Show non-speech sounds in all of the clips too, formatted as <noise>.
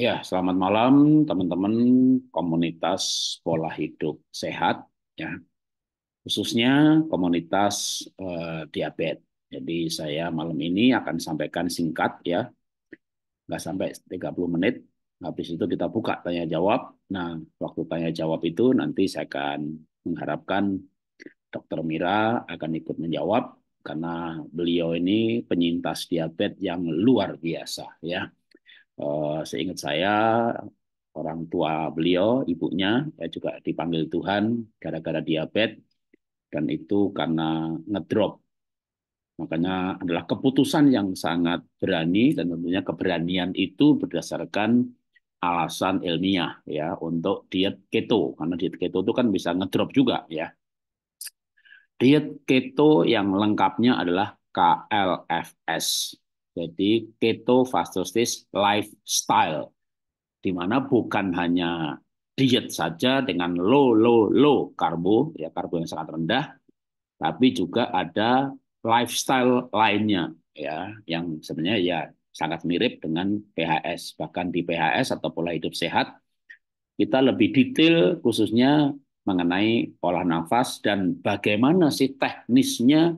Ya, selamat malam teman-teman komunitas pola hidup sehat ya. Khususnya komunitas eh, diabetes. Jadi saya malam ini akan sampaikan singkat ya. Enggak sampai 30 menit. Habis itu kita buka tanya jawab. Nah, waktu tanya jawab itu nanti saya akan mengharapkan Dr. Mira akan ikut menjawab karena beliau ini penyintas diabetes yang luar biasa ya Eh, seingat saya orang tua beliau, ibunya, ya juga dipanggil Tuhan gara-gara diabetes dan itu karena ngedrop. Makanya adalah keputusan yang sangat berani dan tentunya keberanian itu berdasarkan alasan ilmiah ya untuk diet keto karena diet keto itu kan bisa ngedrop juga ya. Diet keto yang lengkapnya adalah KLFS jadi keto fastosis lifestyle di mana bukan hanya diet saja dengan low low low karbo ya karbo yang sangat rendah tapi juga ada lifestyle lainnya ya yang sebenarnya ya sangat mirip dengan PHS bahkan di PHS atau pola hidup sehat kita lebih detail khususnya mengenai olah nafas dan bagaimana sih teknisnya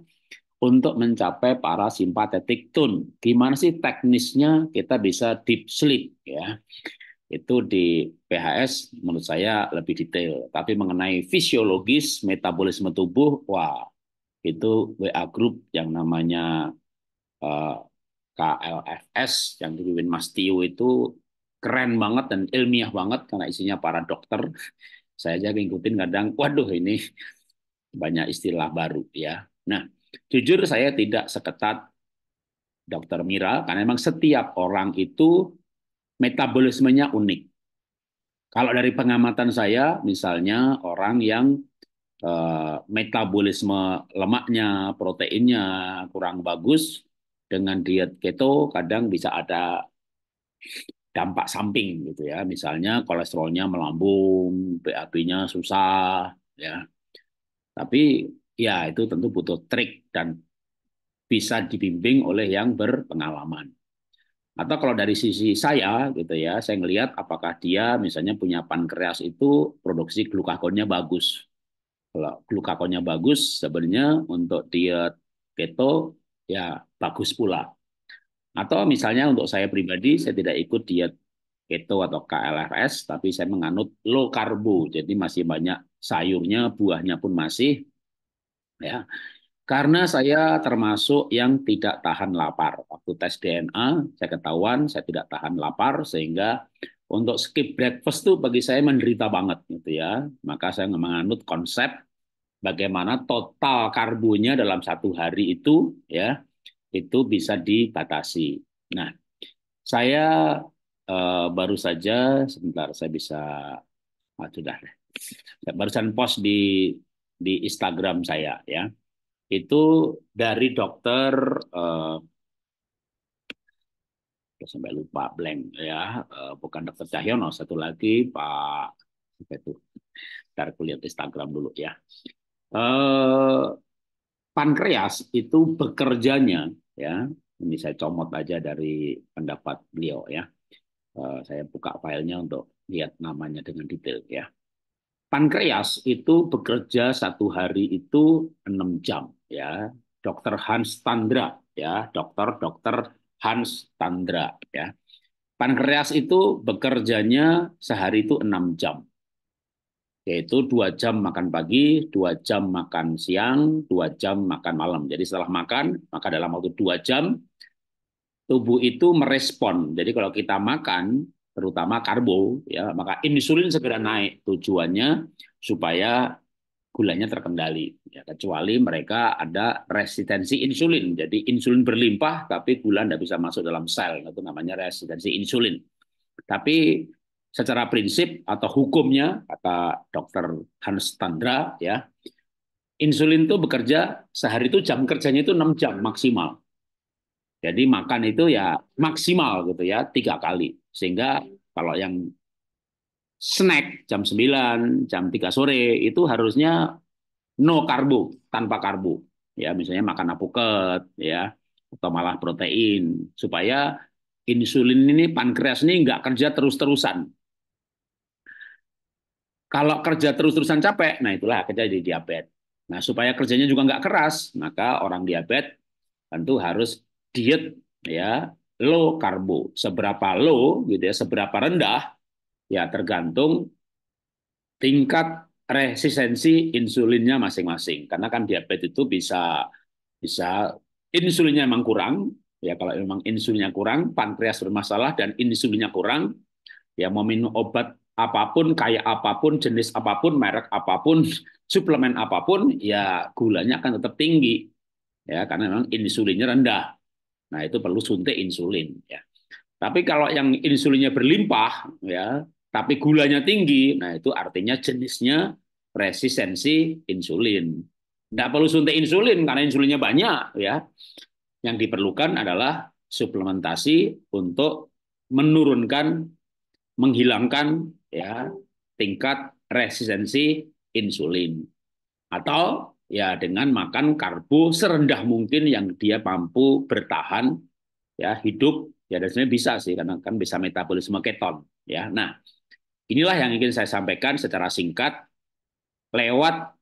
untuk mencapai para simpatetik tone. Gimana sih teknisnya kita bisa deep sleep ya? Itu di PHS menurut saya lebih detail. Tapi mengenai fisiologis metabolisme tubuh, wah itu WA group yang namanya uh, eh, KLFS yang dipimpin Mas Tio itu keren banget dan ilmiah banget karena isinya para dokter. Saya aja ngikutin kadang, waduh ini banyak istilah baru ya. Nah, Jujur saya tidak seketat Dokter Mira, karena memang setiap orang itu metabolismenya unik. Kalau dari pengamatan saya, misalnya orang yang eh, metabolisme lemaknya, proteinnya kurang bagus, dengan diet keto kadang bisa ada dampak samping gitu ya. Misalnya kolesterolnya melambung, BAB-nya susah ya. Tapi ya itu tentu butuh trik dan bisa dibimbing oleh yang berpengalaman. Atau kalau dari sisi saya gitu ya, saya ngelihat apakah dia misalnya punya pankreas itu produksi glukagonnya bagus. Kalau glukagonnya bagus sebenarnya untuk diet keto ya bagus pula. Atau misalnya untuk saya pribadi saya tidak ikut diet keto atau KLFs, tapi saya menganut low karbo. Jadi masih banyak sayurnya, buahnya pun masih ya karena saya termasuk yang tidak tahan lapar. Waktu tes DNA, saya ketahuan saya tidak tahan lapar, sehingga untuk skip breakfast tuh bagi saya menderita banget gitu ya. Maka saya menganut konsep bagaimana total karbonya dalam satu hari itu ya itu bisa dibatasi. Nah, saya uh, baru saja sebentar saya bisa ah, sudah barusan post di di Instagram saya ya. Itu dari dokter uh, sampai lupa blank ya, uh, bukan dokter Cahyono, satu lagi Pak itu. Ntar aku lihat Instagram dulu ya. uh, pankreas itu bekerjanya ya. Ini saya comot aja dari pendapat beliau ya. Uh, saya buka filenya untuk lihat namanya dengan detail ya. Pankreas itu bekerja satu hari itu enam jam ya. Dokter Hans Tandra ya, dokter dokter Hans Tandra ya. Pankreas itu bekerjanya sehari itu enam jam. Yaitu dua jam makan pagi, dua jam makan siang, dua jam makan malam. Jadi setelah makan, maka dalam waktu dua jam tubuh itu merespon. Jadi kalau kita makan, terutama karbo ya maka insulin segera naik tujuannya supaya gulanya terkendali ya kecuali mereka ada resistensi insulin jadi insulin berlimpah tapi gula tidak bisa masuk dalam sel itu namanya resistensi insulin tapi secara prinsip atau hukumnya kata dokter Hans Tandra ya insulin itu bekerja sehari itu jam kerjanya itu 6 jam maksimal jadi makan itu ya maksimal gitu ya tiga kali sehingga kalau yang snack jam 9, jam 3 sore itu harusnya no karbo, tanpa karbo. Ya, misalnya makan apuket ya atau malah protein supaya insulin ini pankreas ini nggak kerja terus-terusan. Kalau kerja terus-terusan capek, nah itulah kerja jadi diabetes. Nah, supaya kerjanya juga nggak keras, maka orang diabetes tentu harus diet ya low karbo. Seberapa low gitu ya, seberapa rendah ya tergantung tingkat resistensi insulinnya masing-masing. Karena kan diabetes itu bisa bisa insulinnya memang kurang, ya kalau memang insulinnya kurang, pankreas bermasalah dan insulinnya kurang, ya mau minum obat apapun, kayak apapun, jenis apapun, merek apapun, <laughs> suplemen apapun, ya gulanya akan tetap tinggi. Ya, karena memang insulinnya rendah. Nah, itu perlu suntik insulin ya. Tapi kalau yang insulinnya berlimpah ya, tapi gulanya tinggi, nah itu artinya jenisnya resistensi insulin. Tidak perlu suntik insulin karena insulinnya banyak ya. Yang diperlukan adalah suplementasi untuk menurunkan menghilangkan ya tingkat resistensi insulin atau ya dengan makan karbo serendah mungkin yang dia mampu bertahan ya hidup ya dan sebenarnya bisa sih karena kan bisa metabolisme keton ya nah inilah yang ingin saya sampaikan secara singkat lewat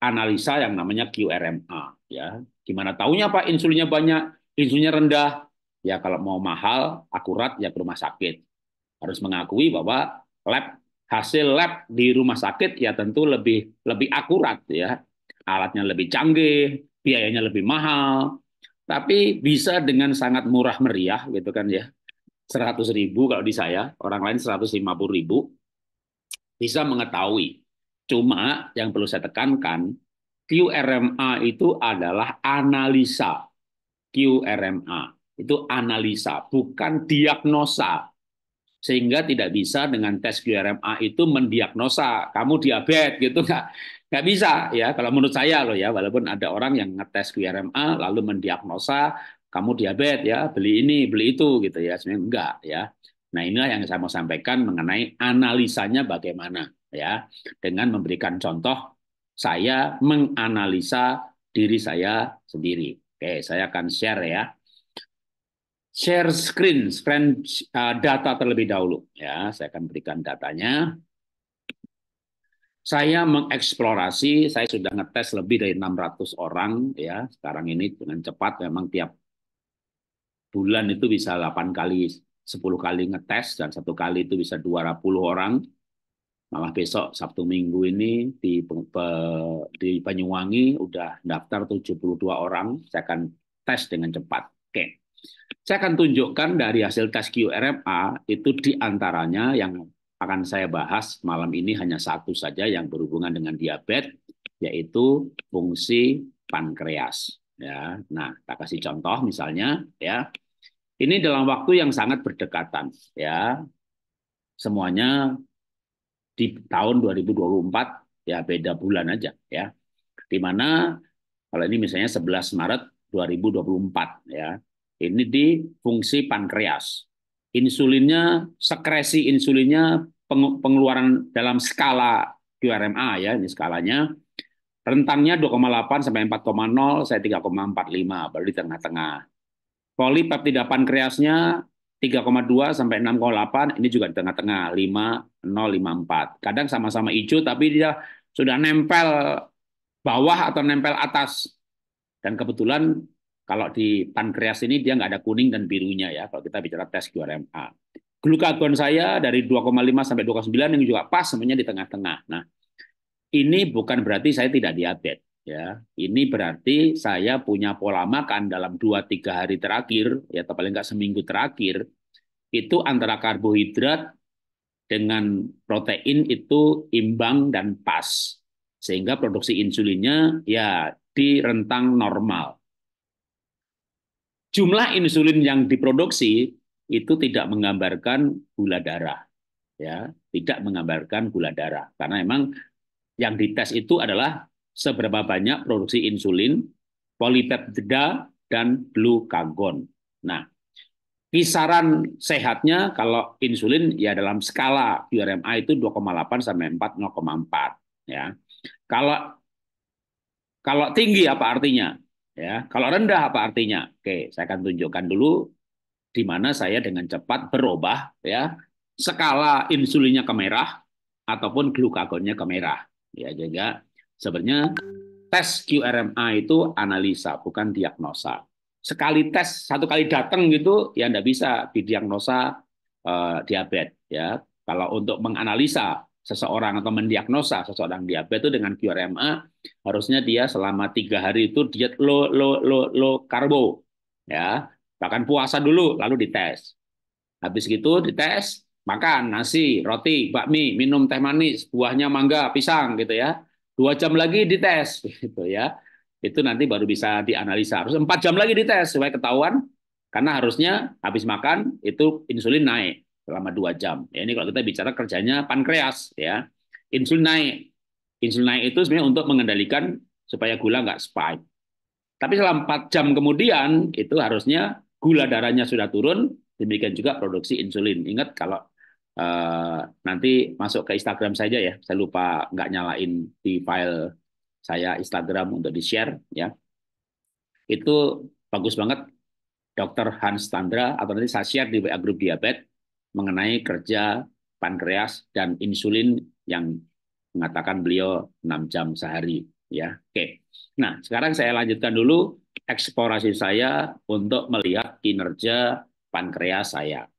analisa yang namanya QRMA ya gimana taunya pak insulinnya banyak insulinnya rendah ya kalau mau mahal akurat ya ke rumah sakit harus mengakui bahwa lab hasil lab di rumah sakit ya tentu lebih lebih akurat ya alatnya lebih canggih, biayanya lebih mahal, tapi bisa dengan sangat murah meriah gitu kan ya. 100.000 kalau di saya, orang lain 150.000 ribu, bisa mengetahui. Cuma yang perlu saya tekankan, QRMA itu adalah analisa. QRMA itu analisa, bukan diagnosa. Sehingga tidak bisa dengan tes QRMA itu mendiagnosa kamu diabetes gitu enggak. Nggak bisa ya, kalau menurut saya loh ya, walaupun ada orang yang ngetes QRMA lalu mendiagnosa kamu diabetes ya, beli ini, beli itu gitu ya, sebenarnya enggak ya. Nah inilah yang saya mau sampaikan mengenai analisanya bagaimana ya, dengan memberikan contoh saya menganalisa diri saya sendiri. Oke, saya akan share ya share screen, screen uh, data terlebih dahulu. Ya, saya akan berikan datanya saya mengeksplorasi, saya sudah ngetes lebih dari 600 orang ya. Sekarang ini dengan cepat memang tiap bulan itu bisa 8 kali, 10 kali ngetes dan satu kali itu bisa 20 orang. Malah besok Sabtu Minggu ini di di Banyuwangi udah daftar 72 orang. Saya akan tes dengan cepat. Oke. Saya akan tunjukkan dari hasil tes QRMA itu diantaranya yang akan saya bahas malam ini hanya satu saja yang berhubungan dengan diabetes, yaitu fungsi pankreas. Ya, nah, kita kasih contoh misalnya, ya, ini dalam waktu yang sangat berdekatan, ya, semuanya di tahun 2024, ya beda bulan aja, ya, di mana kalau ini misalnya 11 Maret 2024, ya, ini di fungsi pankreas, insulinnya, sekresi insulinnya, pengeluaran dalam skala QRMA ya, ini skalanya, rentangnya 2,8 sampai 4,0, saya 3,45, berarti tengah-tengah. Polipeptida pankreasnya 3,2 sampai 6,8, ini juga di tengah-tengah, 5,054. Kadang sama-sama hijau, tapi dia sudah nempel bawah atau nempel atas. Dan kebetulan kalau di pankreas ini dia nggak ada kuning dan birunya ya, kalau kita bicara tes QRMA. Glukagon saya dari 2,5 sampai 2,9 yang juga pas semuanya di tengah-tengah. Nah, ini bukan berarti saya tidak diabetes ya. Ini berarti saya punya pola makan dalam 2-3 hari terakhir ya atau paling nggak seminggu terakhir itu antara karbohidrat dengan protein itu imbang dan pas sehingga produksi insulinnya ya di rentang normal jumlah insulin yang diproduksi itu tidak menggambarkan gula darah ya tidak menggambarkan gula darah karena memang yang dites itu adalah seberapa banyak produksi insulin polipeptida dan glukagon nah kisaran sehatnya kalau insulin ya dalam skala QRMA itu 2,8 sampai 4 0,4 ya kalau kalau tinggi apa artinya Ya, kalau rendah apa artinya? Oke, saya akan tunjukkan dulu di mana saya dengan cepat berubah ya skala insulinnya ke merah ataupun glukagonnya ke merah. Ya, juga sebenarnya tes QRMA itu analisa bukan diagnosa. Sekali tes satu kali datang gitu ya tidak bisa didiagnosa uh, diabetes ya. Kalau untuk menganalisa seseorang atau mendiagnosa seseorang diabetes itu dengan QRMA harusnya dia selama tiga hari itu diet low low low low karbo ya bahkan puasa dulu lalu dites habis gitu dites makan nasi roti bakmi minum teh manis buahnya mangga pisang gitu ya dua jam lagi dites <laughs> gitu ya itu nanti baru bisa dianalisa harus empat jam lagi dites supaya ketahuan karena harusnya habis makan itu insulin naik selama dua jam ya ini kalau kita bicara kerjanya pankreas ya insulin naik Insulin naik itu sebenarnya untuk mengendalikan supaya gula nggak spike. Tapi selama 4 jam kemudian itu harusnya gula darahnya sudah turun, demikian juga produksi insulin. Ingat kalau uh, nanti masuk ke Instagram saja ya, saya lupa nggak nyalain di file saya Instagram untuk di-share ya. Itu bagus banget Dr. Hans Tandra atau nanti saya share di WA grup Diabetes mengenai kerja pankreas dan insulin yang mengatakan beliau 6 jam sehari ya. Oke. Nah, sekarang saya lanjutkan dulu eksplorasi saya untuk melihat kinerja pankreas saya.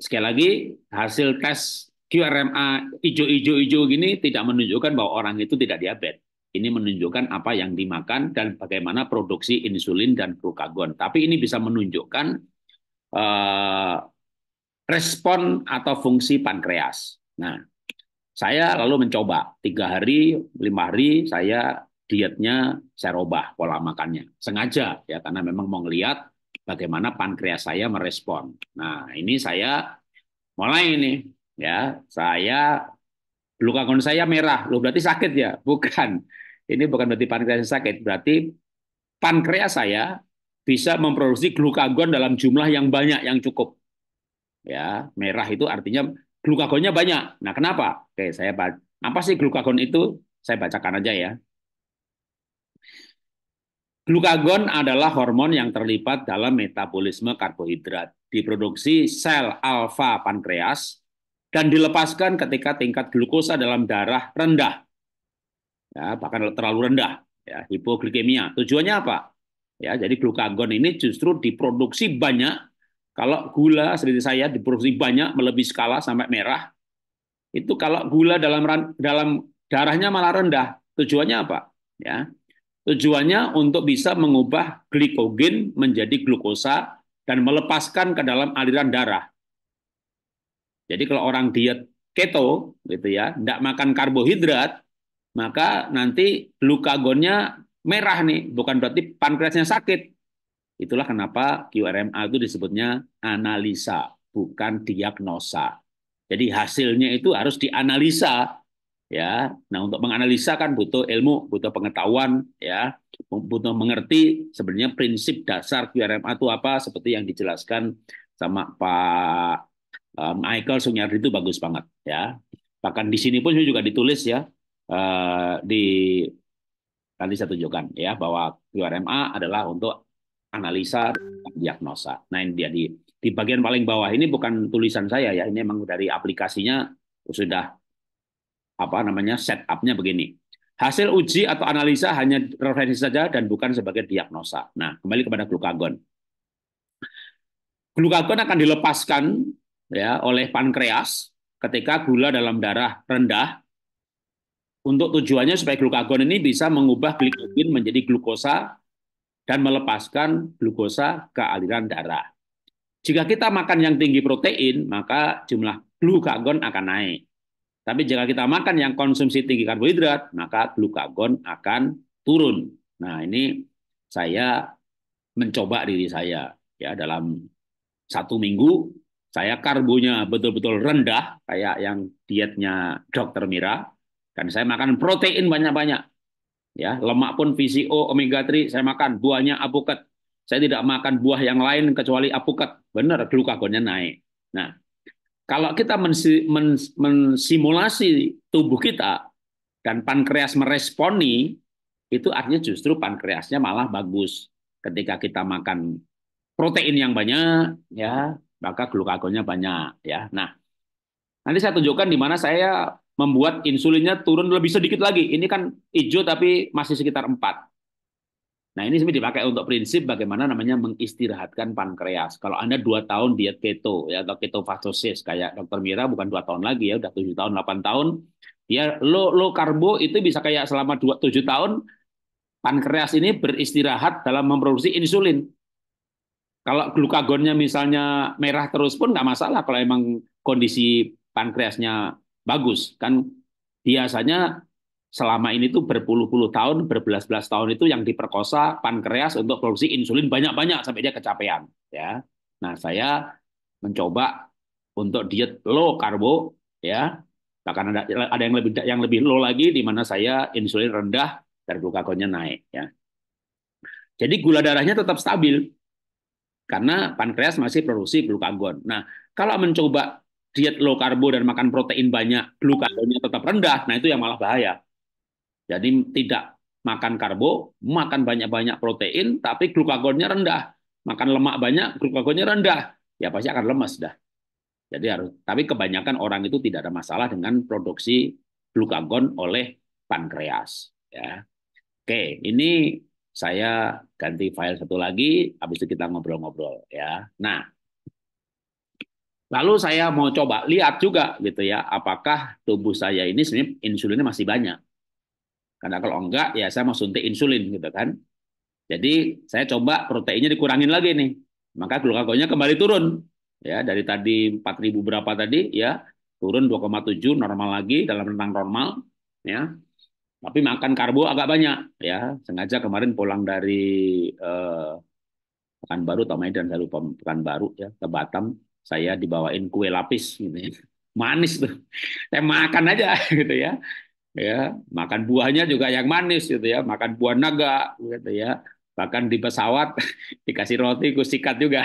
Sekali lagi, hasil tes QRMA hijau hijau hijau gini tidak menunjukkan bahwa orang itu tidak diabetes. Ini menunjukkan apa yang dimakan dan bagaimana produksi insulin dan glukagon. Tapi ini bisa menunjukkan uh, respon atau fungsi pankreas. Nah, saya lalu mencoba tiga hari, lima hari saya dietnya saya robah pola makannya sengaja ya karena memang mau ngelihat bagaimana pankreas saya merespon. Nah ini saya mulai ini ya saya glukagon saya merah lo berarti sakit ya <laughs> bukan ini bukan berarti pankreas sakit berarti pankreas saya bisa memproduksi glukagon dalam jumlah yang banyak yang cukup ya merah itu artinya glukagonnya banyak. Nah, kenapa? Oke, saya apa sih glukagon itu? Saya bacakan aja ya. Glukagon adalah hormon yang terlibat dalam metabolisme karbohidrat. Diproduksi sel alfa pankreas dan dilepaskan ketika tingkat glukosa dalam darah rendah. Ya, bahkan terlalu rendah, ya, hipoglikemia. Tujuannya apa? Ya, jadi glukagon ini justru diproduksi banyak kalau gula seperti saya diproduksi banyak melebihi skala sampai merah, itu kalau gula dalam dalam darahnya malah rendah. Tujuannya apa? Ya. Tujuannya untuk bisa mengubah glikogen menjadi glukosa dan melepaskan ke dalam aliran darah. Jadi kalau orang diet keto gitu ya, tidak makan karbohidrat, maka nanti glukagonnya merah nih, bukan berarti pankreasnya sakit. Itulah kenapa QRMA itu disebutnya analisa, bukan diagnosa. Jadi hasilnya itu harus dianalisa ya. Nah, untuk menganalisa kan butuh ilmu, butuh pengetahuan ya, butuh mengerti sebenarnya prinsip dasar QRMA itu apa seperti yang dijelaskan sama Pak eh, Michael Sunyardi itu bagus banget ya. Bahkan di sini pun juga ditulis ya eh, di nanti saya tunjukkan ya bahwa QRMA adalah untuk analisa, diagnosa. Nah ini dia di, di bagian paling bawah ini bukan tulisan saya ya, ini memang dari aplikasinya sudah apa namanya setupnya begini. Hasil uji atau analisa hanya referensi saja dan bukan sebagai diagnosa. Nah, kembali kepada glukagon. Glukagon akan dilepaskan ya oleh pankreas ketika gula dalam darah rendah untuk tujuannya supaya glukagon ini bisa mengubah glikogen menjadi glukosa dan melepaskan glukosa ke aliran darah. Jika kita makan yang tinggi protein, maka jumlah glukagon akan naik. Tapi jika kita makan yang konsumsi tinggi karbohidrat, maka glukagon akan turun. Nah, ini saya mencoba diri saya ya dalam satu minggu saya karbonya betul-betul rendah kayak yang dietnya dokter Mira dan saya makan protein banyak-banyak Ya, lemak pun VCO omega 3 saya makan, buahnya apukat. Saya tidak makan buah yang lain kecuali apukat. Benar, glukagonnya naik. Nah, kalau kita mensimulasi tubuh kita dan pankreas meresponi, itu artinya justru pankreasnya malah bagus. Ketika kita makan protein yang banyak, ya, maka glukagonnya banyak, ya. Nah, nanti saya tunjukkan di mana saya membuat insulinnya turun lebih sedikit lagi. Ini kan hijau tapi masih sekitar 4. Nah, ini sebenarnya dipakai untuk prinsip bagaimana namanya mengistirahatkan pankreas. Kalau Anda 2 tahun diet keto ya atau ketofastosis kayak Dokter Mira bukan 2 tahun lagi ya, udah 7 tahun, 8 tahun. Ya low low karbo itu bisa kayak selama 2 7 tahun pankreas ini beristirahat dalam memproduksi insulin. Kalau glukagonnya misalnya merah terus pun nggak masalah kalau emang kondisi pankreasnya bagus kan biasanya selama ini tuh berpuluh-puluh tahun, berbelas-belas tahun itu yang diperkosa pankreas untuk produksi insulin banyak-banyak sampai dia kecapean, ya. Nah, saya mencoba untuk diet low karbo, ya. Bahkan ada ada yang lebih yang lebih low lagi di mana saya insulin rendah dan glukagonnya naik, ya. Jadi gula darahnya tetap stabil karena pankreas masih produksi glukagon. Nah, kalau mencoba diet low karbo dan makan protein banyak, glukagonnya hmm. tetap rendah, nah itu yang malah bahaya. Jadi tidak makan karbo, makan banyak-banyak protein, tapi glukagonnya rendah. Makan lemak banyak, glukagonnya rendah. Ya pasti akan lemas dah. Jadi harus, tapi kebanyakan orang itu tidak ada masalah dengan produksi glukagon oleh pankreas. Ya. Oke, ini saya ganti file satu lagi, habis itu kita ngobrol-ngobrol ya. Nah, Lalu saya mau coba lihat juga gitu ya, apakah tubuh saya ini sebenarnya insulinnya masih banyak. Karena kalau enggak ya saya mau suntik insulin gitu kan. Jadi saya coba proteinnya dikurangin lagi nih. Maka glukagonnya kembali turun. Ya, dari tadi 4000 berapa tadi ya, turun 2,7 normal lagi dalam rentang normal ya. Tapi makan karbo agak banyak ya. Sengaja kemarin pulang dari eh, Pekanbaru atau Medan saya lupa Pekanbaru ya ke Batam saya dibawain kue lapis gitu ya. Manis tuh. Saya makan aja <laughs> gitu ya. Ya, makan buahnya juga yang manis gitu ya, makan buah naga gitu ya. Bahkan di pesawat <laughs> dikasih roti kusikat juga.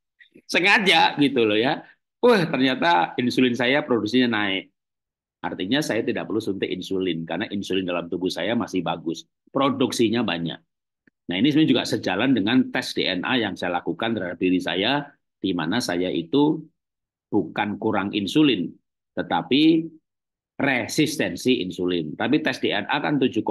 <laughs> Sengaja gitu loh ya. Wah, ternyata insulin saya produksinya naik. Artinya saya tidak perlu suntik insulin karena insulin dalam tubuh saya masih bagus. Produksinya banyak. Nah, ini sebenarnya juga sejalan dengan tes DNA yang saya lakukan terhadap diri saya di mana saya itu bukan kurang insulin, tetapi resistensi insulin. Tapi tes DNA kan 7,9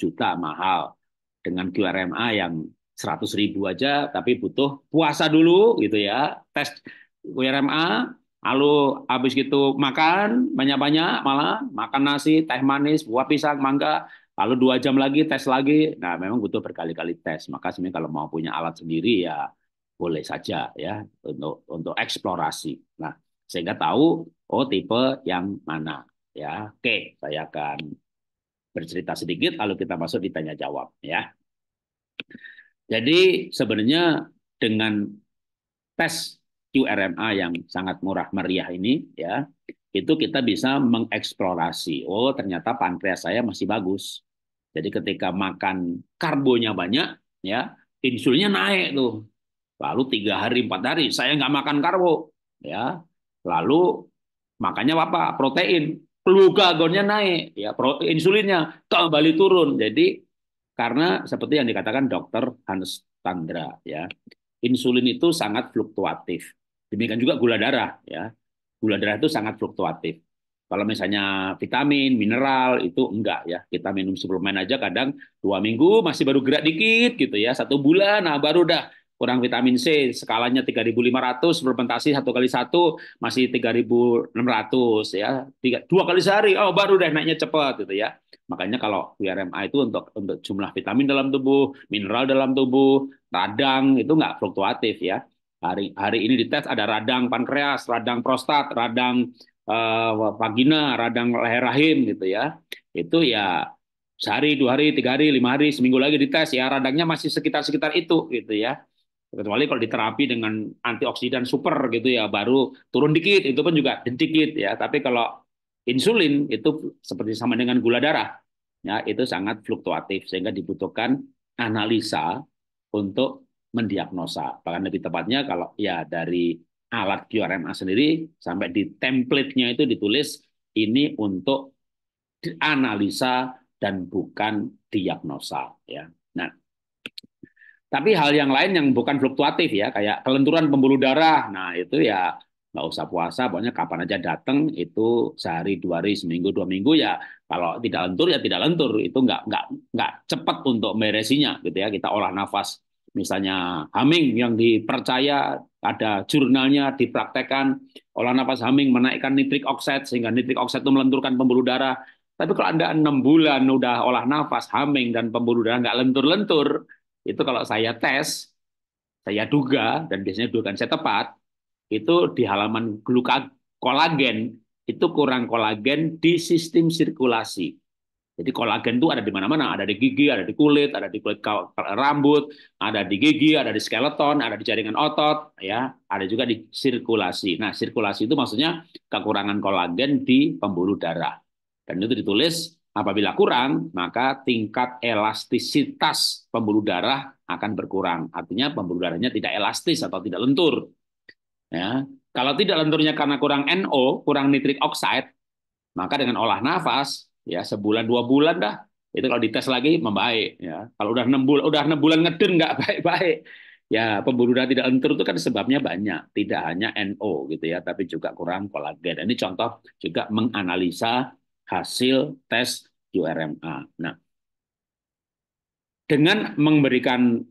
juta mahal dengan QRMA yang 100 ribu aja, tapi butuh puasa dulu gitu ya. Tes QRMA, lalu habis gitu makan banyak-banyak malah makan nasi, teh manis, buah pisang, mangga, lalu dua jam lagi tes lagi. Nah memang butuh berkali-kali tes. Maka sebenarnya kalau mau punya alat sendiri ya boleh saja ya untuk untuk eksplorasi. Nah, sehingga tahu oh tipe yang mana ya. Oke, saya akan bercerita sedikit lalu kita masuk di tanya jawab ya. Jadi sebenarnya dengan tes QRMA yang sangat murah meriah ini ya, itu kita bisa mengeksplorasi. Oh, ternyata pankreas saya masih bagus. Jadi ketika makan karbonya banyak ya, insulinnya naik tuh lalu tiga hari empat hari saya nggak makan karbo ya lalu makanya apa protein glukagonnya naik ya insulinnya kembali turun jadi karena seperti yang dikatakan dokter Hans Tandra ya insulin itu sangat fluktuatif demikian juga gula darah ya gula darah itu sangat fluktuatif kalau misalnya vitamin, mineral itu enggak ya. Kita minum suplemen aja kadang dua minggu masih baru gerak dikit gitu ya. Satu bulan nah baru dah kurang vitamin C skalanya 3.500 fermentasi satu kali satu masih 3.600 ya tiga dua kali sehari oh baru deh naiknya cepat gitu ya makanya kalau VRMA itu untuk untuk jumlah vitamin dalam tubuh mineral dalam tubuh radang itu nggak fluktuatif ya hari hari ini dites ada radang pankreas radang prostat radang eh, vagina radang leher rahim gitu ya itu ya sehari dua hari tiga hari lima hari seminggu lagi dites ya radangnya masih sekitar sekitar itu gitu ya kecuali kalau diterapi dengan antioksidan super gitu ya baru turun dikit itu pun juga sedikit ya tapi kalau insulin itu seperti sama dengan gula darah ya itu sangat fluktuatif sehingga dibutuhkan analisa untuk mendiagnosa bahkan lebih tepatnya kalau ya dari alat QRMA sendiri sampai di template-nya itu ditulis ini untuk analisa dan bukan diagnosa ya tapi hal yang lain yang bukan fluktuatif ya, kayak kelenturan pembuluh darah. Nah, itu ya nggak usah puasa, pokoknya kapan aja datang itu sehari dua hari seminggu dua minggu ya kalau tidak lentur ya tidak lentur itu nggak nggak nggak cepat untuk meresinya gitu ya kita olah nafas misalnya Haming yang dipercaya ada jurnalnya dipraktekkan olah nafas Haming menaikkan nitrik oksid sehingga nitrik oksid itu melenturkan pembuluh darah tapi kalau Anda enam bulan udah olah nafas Haming dan pembuluh darah nggak lentur-lentur itu kalau saya tes, saya duga dan biasanya dugaan saya tepat, itu di halaman gluka kolagen itu kurang kolagen di sistem sirkulasi. Jadi kolagen itu ada di mana-mana, ada di gigi, ada di kulit, ada di kulit rambut, ada di gigi, ada di skeleton, ada di jaringan otot, ya, ada juga di sirkulasi. Nah, sirkulasi itu maksudnya kekurangan kolagen di pembuluh darah. Dan itu ditulis Apabila kurang, maka tingkat elastisitas pembuluh darah akan berkurang. Artinya pembuluh darahnya tidak elastis atau tidak lentur. Ya. Kalau tidak lenturnya karena kurang NO, kurang nitrik oxide, maka dengan olah nafas, ya sebulan dua bulan dah, itu kalau dites lagi membaik. Ya. Kalau udah enam bulan, udah enam bulan ngeden nggak <laughs> baik-baik, ya pembuluh darah tidak lentur itu kan sebabnya banyak, tidak hanya NO gitu ya, tapi juga kurang kolagen. Ini contoh juga menganalisa hasil tes URMA. Nah, dengan memberikan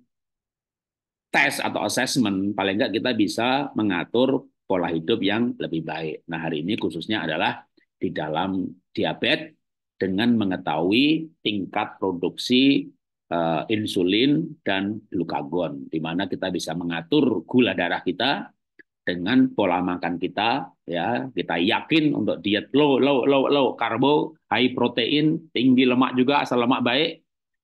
tes atau assessment, paling nggak kita bisa mengatur pola hidup yang lebih baik. Nah, hari ini khususnya adalah di dalam diabetes dengan mengetahui tingkat produksi eh, insulin dan glukagon, di mana kita bisa mengatur gula darah kita dengan pola makan kita ya kita yakin untuk diet low low low low karbo high protein tinggi lemak juga asal lemak baik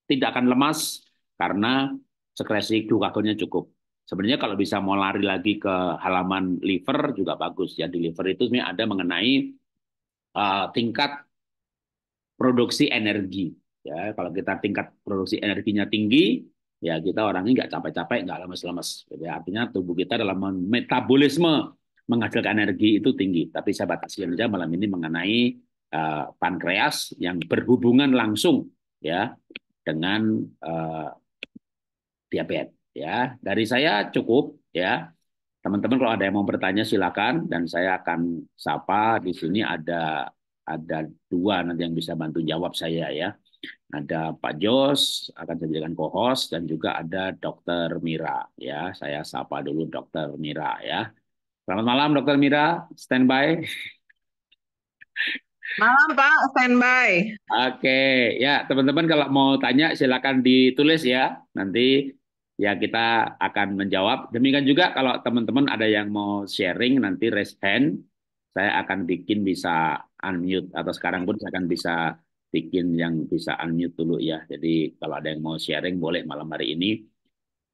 tidak akan lemas karena sekresi glukagonnya cukup sebenarnya kalau bisa mau lari lagi ke halaman liver juga bagus ya di liver itu sebenarnya ada mengenai uh, tingkat produksi energi ya kalau kita tingkat produksi energinya tinggi ya kita orangnya nggak capek-capek, nggak lemes-lemes. Jadi artinya tubuh kita dalam metabolisme menghasilkan energi itu tinggi. Tapi saya batasi saja malam ini mengenai uh, pankreas yang berhubungan langsung ya dengan uh, diabetes. Ya dari saya cukup ya. Teman-teman kalau ada yang mau bertanya silakan dan saya akan sapa di sini ada ada dua nanti yang bisa bantu jawab saya ya. Ada Pak Jos akan saya jadikan co-host dan juga ada Dokter Mira ya. Saya sapa dulu Dokter Mira ya. Selamat malam Dokter Mira, standby. Malam Pak, standby. Oke, ya teman-teman kalau mau tanya silakan ditulis ya. Nanti ya kita akan menjawab. Demikian juga kalau teman-teman ada yang mau sharing nanti raise hand, saya akan bikin bisa unmute atau sekarang pun saya akan bisa bikin yang bisa unmute dulu ya. Jadi kalau ada yang mau sharing boleh malam hari ini.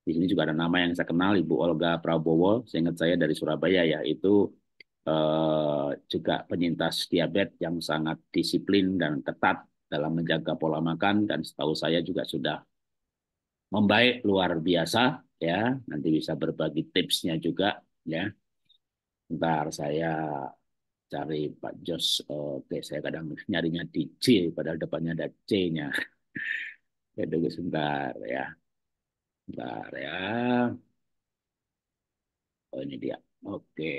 Di sini juga ada nama yang saya kenal Ibu Olga Prabowo, seingat saya dari Surabaya ya, itu eh, juga penyintas diabetes yang sangat disiplin dan ketat dalam menjaga pola makan dan setahu saya juga sudah membaik luar biasa ya. Nanti bisa berbagi tipsnya juga ya. Ntar saya cari Pak Jos. Oke, saya kadang nyarinya di C, padahal depannya ada C-nya. <laughs> ya tunggu sebentar ya. Sebentar ya. Oh, ini dia. Oke.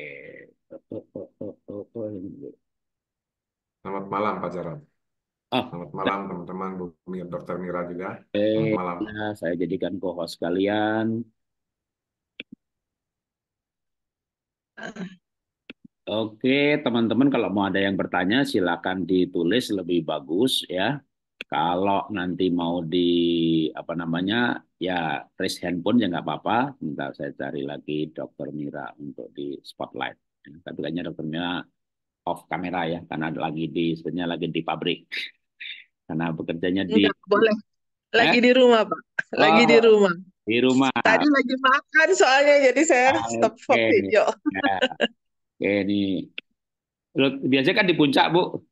Oh, oh, oh, Selamat malam Pak Jarod. Oh, Selamat malam teman-teman, Bu Mir, Dokter Mira juga. Eh, Selamat malam. saya jadikan kohos kalian. Ah. Oke, teman-teman kalau mau ada yang bertanya silakan ditulis lebih bagus ya. Kalau nanti mau di apa namanya ya raise handphone ya nggak apa-apa. Bentar saya cari lagi Dokter Mira untuk di spotlight. Ya, tapi kayaknya Dokter Mira off kamera ya karena lagi di sebenarnya lagi di pabrik. <laughs> karena bekerjanya di boleh. Lagi eh? di rumah, Pak. Lagi oh. di rumah di rumah. Tadi lagi makan soalnya jadi saya ah, stop okay. video. Yeah. Oke, ini biasanya kan di puncak, Bu.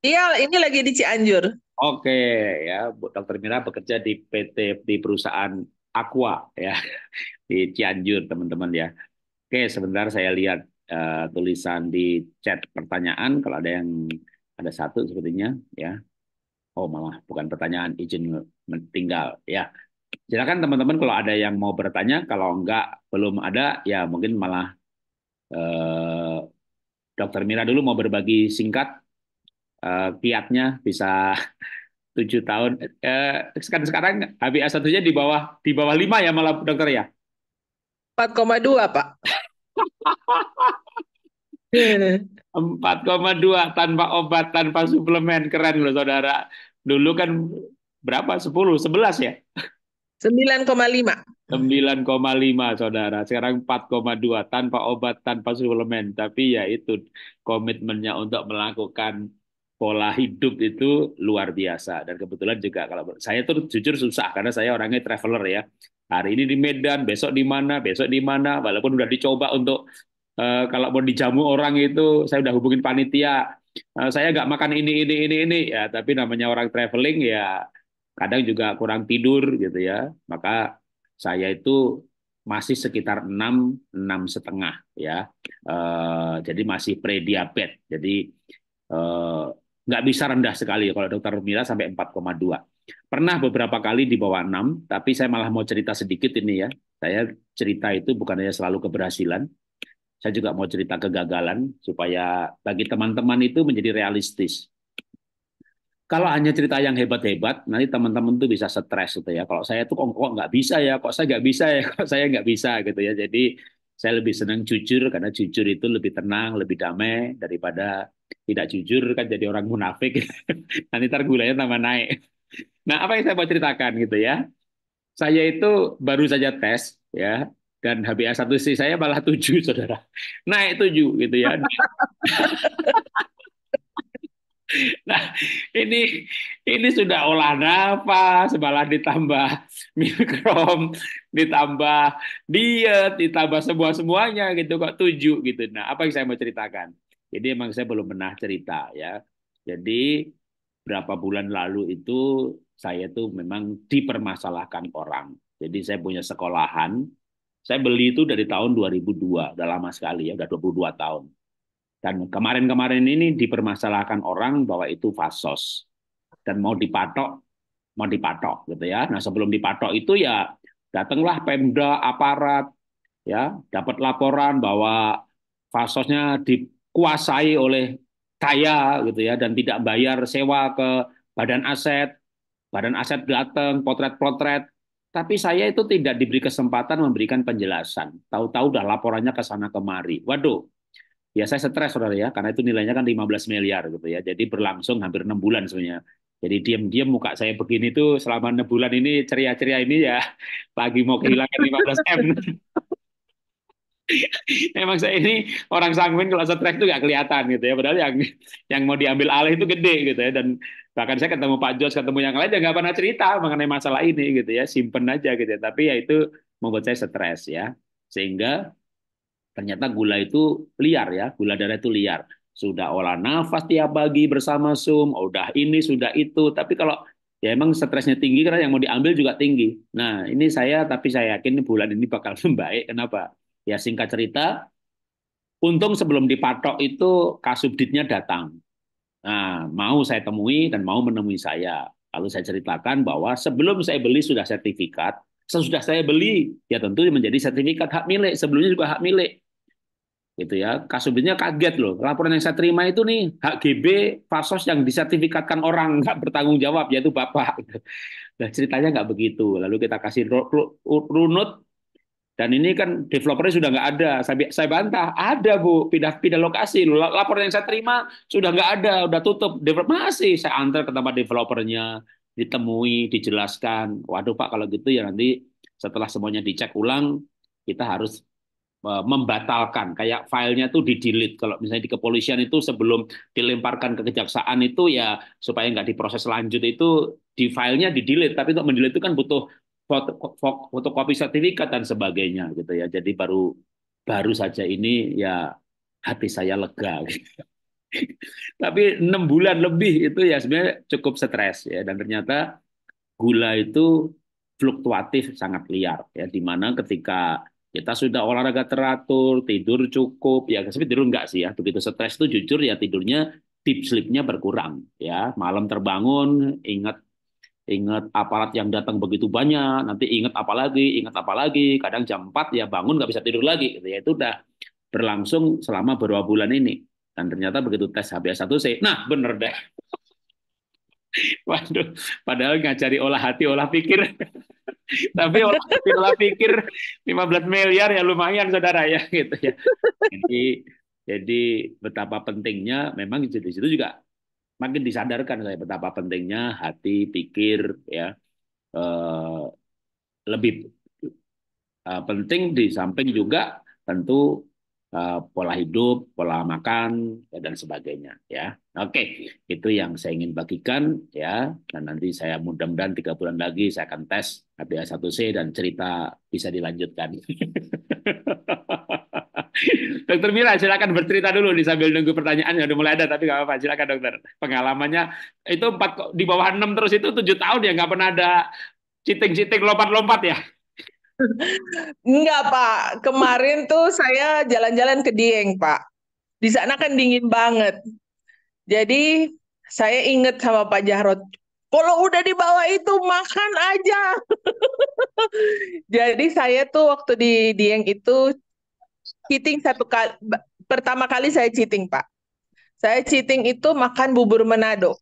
Iya, ini lagi di Cianjur. Oke, ya, Bu Dokter Mira bekerja di PT di perusahaan Aqua ya <laughs> di Cianjur, teman-teman ya. Oke, sebentar saya lihat uh, tulisan di chat pertanyaan kalau ada yang ada satu sepertinya ya. Oh, malah bukan pertanyaan, izin tinggal ya silakan teman-teman kalau ada yang mau bertanya kalau enggak belum ada ya mungkin malah Eh, dokter Mira dulu mau berbagi singkat eh, kiatnya bisa <laughs> tujuh tahun. Eh, sekarang sekarang HbA satunya di bawah di bawah lima ya malah dokter ya? 4,2 pak. 4,2 tanpa obat, tanpa suplemen. Keren loh saudara. Dulu kan berapa? 10, 11 ya? 9,5. 9,5 saudara. Sekarang 4,2 tanpa obat, tanpa suplemen. Tapi ya itu komitmennya untuk melakukan pola hidup itu luar biasa. Dan kebetulan juga kalau saya tuh jujur susah karena saya orangnya traveler ya. Hari ini di Medan, besok di mana, besok di mana. Walaupun udah dicoba untuk uh, kalau mau dijamu orang itu, saya udah hubungin panitia. Uh, saya nggak makan ini, ini, ini, ini. Ya, tapi namanya orang traveling ya kadang juga kurang tidur gitu ya. Maka saya itu masih sekitar 6 enam setengah ya. e, jadi masih pre diabetes Jadi eh, nggak bisa rendah sekali kalau dokter Mira sampai 4,2. Pernah beberapa kali di bawah enam tapi saya malah mau cerita sedikit ini ya. Saya cerita itu bukan hanya selalu keberhasilan, saya juga mau cerita kegagalan supaya bagi teman-teman itu menjadi realistis kalau hanya cerita yang hebat-hebat, nanti teman-teman tuh bisa stres gitu ya. Kalau saya tuh kok, kok nggak bisa ya, kok saya nggak bisa ya, <laughs> kok saya nggak bisa gitu ya. Jadi saya lebih senang jujur karena jujur itu lebih tenang, lebih damai daripada tidak jujur kan jadi orang munafik. <laughs> nanti ntar gulanya tambah naik. Nah apa yang saya mau ceritakan gitu ya? Saya itu baru saja tes ya dan HbA1c saya malah tujuh, <laughs> saudara naik tujuh, gitu ya <laughs> Nah, ini ini sudah olah nafas, malah ditambah <laughs> mikrom, ditambah diet, ditambah semua semuanya gitu kok tujuh gitu. Nah, apa yang saya mau ceritakan? Jadi emang saya belum pernah cerita ya. Jadi berapa bulan lalu itu saya tuh memang dipermasalahkan orang. Jadi saya punya sekolahan, saya beli itu dari tahun 2002, udah lama sekali ya, udah 22 tahun. Dan kemarin-kemarin ini dipermasalahkan orang bahwa itu fasos dan mau dipatok, mau dipatok gitu ya. Nah sebelum dipatok itu ya datanglah Pemda, aparat, ya dapat laporan bahwa fasosnya dikuasai oleh kaya gitu ya dan tidak bayar sewa ke badan aset, badan aset datang, potret-potret, tapi saya itu tidak diberi kesempatan memberikan penjelasan. Tahu-tahu udah laporannya ke sana kemari. Waduh, ya saya stres saudara ya karena itu nilainya kan 15 miliar gitu ya jadi berlangsung hampir enam bulan sebenarnya jadi diam-diam muka saya begini tuh selama enam bulan ini ceria-ceria ini ya lagi <laughs> mau kehilangan 15 m <laughs> Emang saya ini orang sanguin kalau stres itu nggak kelihatan gitu ya. Padahal yang yang mau diambil alih itu gede gitu ya. Dan bahkan saya ketemu Pak Jos, ketemu yang lain, nggak pernah cerita mengenai masalah ini gitu ya. Simpen aja gitu ya. Tapi ya itu membuat saya stres ya. Sehingga Ternyata gula itu liar ya, gula darah itu liar. Sudah olah nafas tiap pagi bersama sum, oh, udah ini, sudah itu. Tapi kalau ya emang stresnya tinggi karena yang mau diambil juga tinggi. Nah ini saya, tapi saya yakin bulan ini bakal <laughs> membaik. Kenapa? Ya singkat cerita, untung sebelum dipatok itu kasubditnya datang. Nah, mau saya temui dan mau menemui saya. Lalu saya ceritakan bahwa sebelum saya beli sudah sertifikat, sesudah saya beli ya tentu menjadi sertifikat hak milik sebelumnya juga hak milik gitu ya kasubditnya kaget loh laporan yang saya terima itu nih hak GB fasos yang disertifikatkan orang nggak bertanggung jawab yaitu bapak nah, <laughs> ceritanya nggak begitu lalu kita kasih runut dan ini kan developernya sudah nggak ada saya, bantah ada bu pindah pindah lokasi laporan yang saya terima sudah nggak ada sudah tutup developer masih saya antar ke tempat developernya ditemui, dijelaskan. Waduh Pak, kalau gitu ya nanti setelah semuanya dicek ulang, kita harus e, membatalkan. Kayak filenya tuh di-delete. Kalau misalnya di kepolisian itu sebelum dilemparkan ke kejaksaan itu ya supaya nggak diproses lanjut itu di filenya di-delete. Tapi untuk mendelete itu kan butuh fotokopi sertifikat dan sebagainya gitu ya. Jadi baru baru saja ini ya hati saya lega. Gitu. <laughs> Tapi enam bulan lebih itu ya sebenarnya cukup stres ya dan ternyata gula itu fluktuatif sangat liar ya mana ketika kita sudah olahraga teratur tidur cukup ya tapi tidur enggak sih ya begitu stres itu jujur ya tidurnya deep sleepnya berkurang ya malam terbangun ingat ingat aparat yang datang begitu banyak, nanti ingat apa lagi, ingat apa lagi, kadang jam 4 ya bangun nggak bisa tidur lagi, gitu ya. itu udah berlangsung selama beberapa bulan ini. Dan ternyata begitu tes HBS 1 c nah bener deh. <laughs> Waduh, padahal ngajari olah hati, olah pikir. <laughs> Tapi olah hati, olah pikir 15 miliar ya lumayan saudara ya gitu ya. Jadi jadi betapa pentingnya memang di situ juga makin disadarkan saya betapa pentingnya hati, pikir ya. Eh, lebih eh, penting di samping juga tentu Eh, pola hidup, pola makan ya, dan sebagainya ya. Oke, itu yang saya ingin bagikan ya. Dan nanti saya mudah-mudahan tiga bulan lagi saya akan tes HbA1c dan cerita bisa dilanjutkan. <laughs> dokter Mira, silakan bercerita dulu nih sambil nunggu pertanyaan yang udah mulai ada tapi nggak apa-apa. Silakan dokter. Pengalamannya itu empat di bawah enam terus itu tujuh tahun ya nggak pernah ada citing-citing lompat-lompat ya. Enggak, Pak. Kemarin tuh saya jalan-jalan ke Dieng, Pak. Di sana kan dingin banget. Jadi saya ingat sama Pak Jarot, kalau udah di bawah itu makan aja. <laughs> Jadi saya tuh waktu di Dieng itu cheating satu kali pertama kali saya cheating, Pak. Saya cheating itu makan bubur Manado.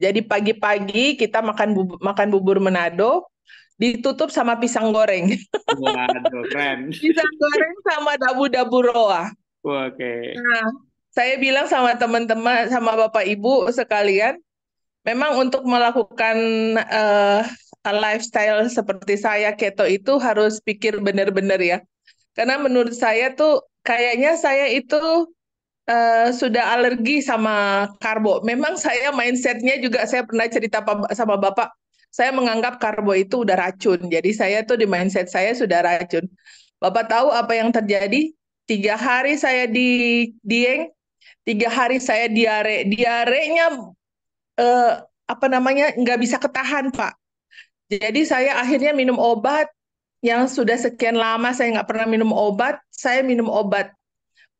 Jadi pagi-pagi kita makan bubur, makan bubur Manado, ditutup sama pisang goreng. Waduh, keren. <laughs> pisang goreng sama dabu-dabu roa. Oke. Okay. Nah, saya bilang sama teman-teman, sama bapak ibu sekalian, memang untuk melakukan uh, lifestyle seperti saya keto itu harus pikir benar-benar ya. Karena menurut saya tuh kayaknya saya itu uh, sudah alergi sama karbo. Memang saya mindsetnya juga saya pernah cerita sama bapak saya menganggap karbo itu udah racun. Jadi saya tuh di mindset saya sudah racun. Bapak tahu apa yang terjadi? Tiga hari saya di dieng, tiga hari saya diare. Diarenya eh, apa namanya nggak bisa ketahan pak. Jadi saya akhirnya minum obat yang sudah sekian lama saya nggak pernah minum obat. Saya minum obat,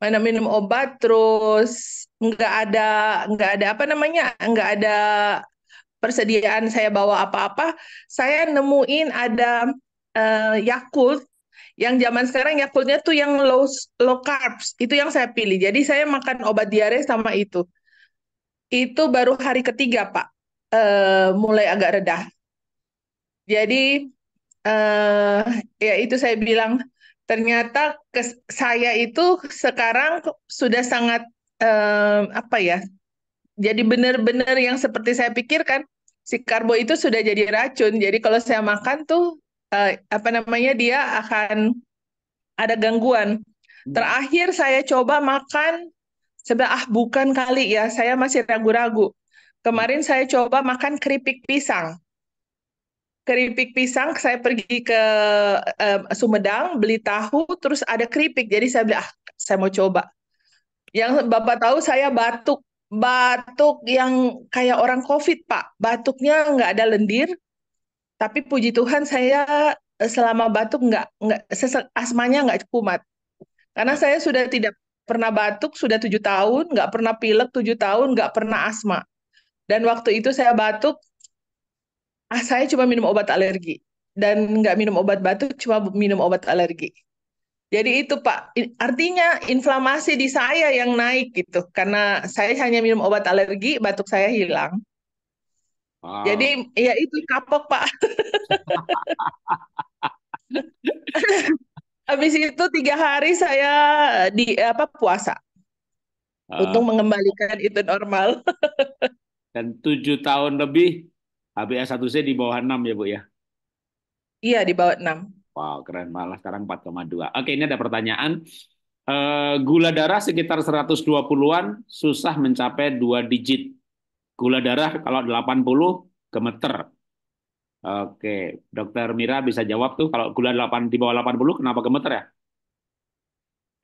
mana minum obat terus nggak ada nggak ada apa namanya nggak ada persediaan saya bawa apa-apa, saya nemuin ada uh, Yakult yang zaman sekarang Yakultnya tuh yang low low carbs, itu yang saya pilih. Jadi saya makan obat diare sama itu. Itu baru hari ketiga, Pak. Uh, mulai agak reda. Jadi uh, ya itu saya bilang ternyata saya itu sekarang sudah sangat uh, apa ya jadi benar-benar yang seperti saya pikirkan si karbo itu sudah jadi racun. Jadi kalau saya makan tuh eh, apa namanya dia akan ada gangguan. Hmm. Terakhir saya coba makan sebelah ah bukan kali ya, saya masih ragu-ragu. Kemarin hmm. saya coba makan keripik pisang. Keripik pisang saya pergi ke eh, Sumedang beli tahu terus ada keripik. Jadi saya bilang ah saya mau coba. Yang Bapak tahu saya batuk batuk yang kayak orang COVID, Pak. Batuknya nggak ada lendir, tapi puji Tuhan saya eh, selama batuk nggak nggak asmanya nggak kumat. Karena saya sudah tidak pernah batuk sudah tujuh tahun, nggak pernah pilek tujuh tahun, nggak pernah asma. Dan waktu itu saya batuk, ah, saya cuma minum obat alergi dan nggak minum obat batuk, cuma minum obat alergi. Jadi itu Pak, artinya inflamasi di saya yang naik gitu karena saya hanya minum obat alergi, batuk saya hilang. Wow. Jadi ya itu kapok Pak. <laughs> Habis itu tiga hari saya di apa puasa. Uh, Untuk mengembalikan itu normal. <laughs> dan tujuh tahun lebih HbA1c di bawah enam ya Bu ya? Iya di bawah enam. Wow, keren. Malah sekarang 4,2. Oke, ini ada pertanyaan. Eh, gula darah sekitar 120-an susah mencapai dua digit. Gula darah kalau 80 gemeter. Oke, Dokter Mira bisa jawab tuh kalau gula 8 di bawah 80 kenapa gemeter ya?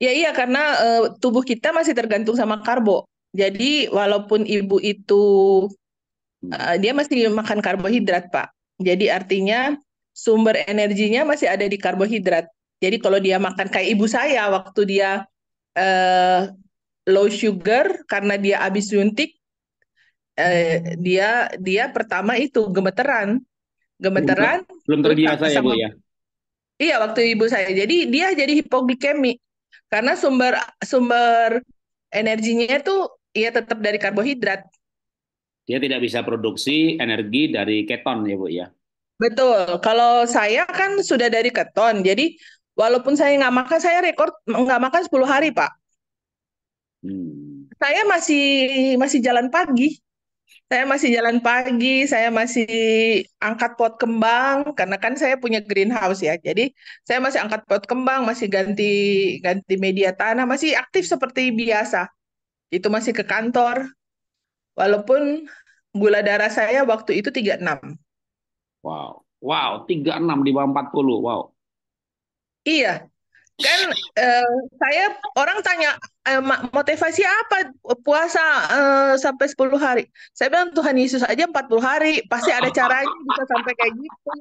Ya iya karena e, tubuh kita masih tergantung sama karbo. Jadi walaupun ibu itu e, dia masih makan karbohidrat, Pak. Jadi artinya sumber energinya masih ada di karbohidrat. Jadi kalau dia makan kayak ibu saya waktu dia eh, low sugar karena dia habis suntik, eh, dia dia pertama itu gemeteran, gemeteran. Belum terbiasa ya bu ya. Iya waktu ibu saya. Jadi dia jadi hipoglikemi karena sumber sumber energinya itu ya tetap dari karbohidrat. Dia tidak bisa produksi energi dari keton ya bu ya. Betul. Kalau saya kan sudah dari keton, jadi walaupun saya nggak makan, saya rekor nggak makan 10 hari, Pak. Hmm. Saya masih masih jalan pagi. Saya masih jalan pagi, saya masih angkat pot kembang karena kan saya punya greenhouse ya. Jadi saya masih angkat pot kembang, masih ganti ganti media tanah, masih aktif seperti biasa. Itu masih ke kantor. Walaupun gula darah saya waktu itu 36. Wow. Wow, enam di bawah puluh, Wow. Iya. Kan eh, saya orang tanya eh, motivasi apa puasa eh, sampai 10 hari. Saya bilang Tuhan Yesus aja 40 hari, pasti ada caranya bisa sampai kayak gitu.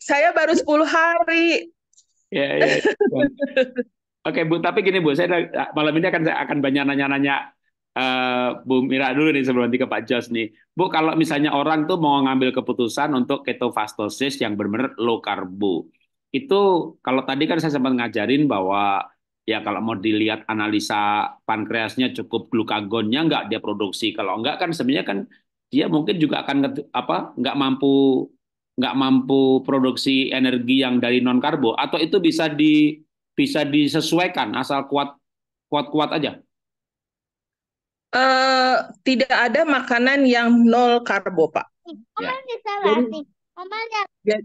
Saya baru 10 hari. Ya, ya. <laughs> Oke, Bu, tapi gini Bu, saya eh, malam ini akan saya akan banyak nanya-nanya Eh, Bu Mira dulu nih sebelum nanti ke Pak Jos nih. Bu, kalau misalnya orang tuh mau ngambil keputusan untuk ketofastosis yang benar-benar low karbo, itu kalau tadi kan saya sempat ngajarin bahwa ya kalau mau dilihat analisa pankreasnya cukup glukagonnya nggak dia produksi kalau nggak kan sebenarnya kan dia mungkin juga akan apa nggak mampu nggak mampu produksi energi yang dari non karbo atau itu bisa di bisa disesuaikan asal kuat kuat kuat aja uh, tidak ada makanan yang nol karbo, Pak. Ya. Jadi, ya.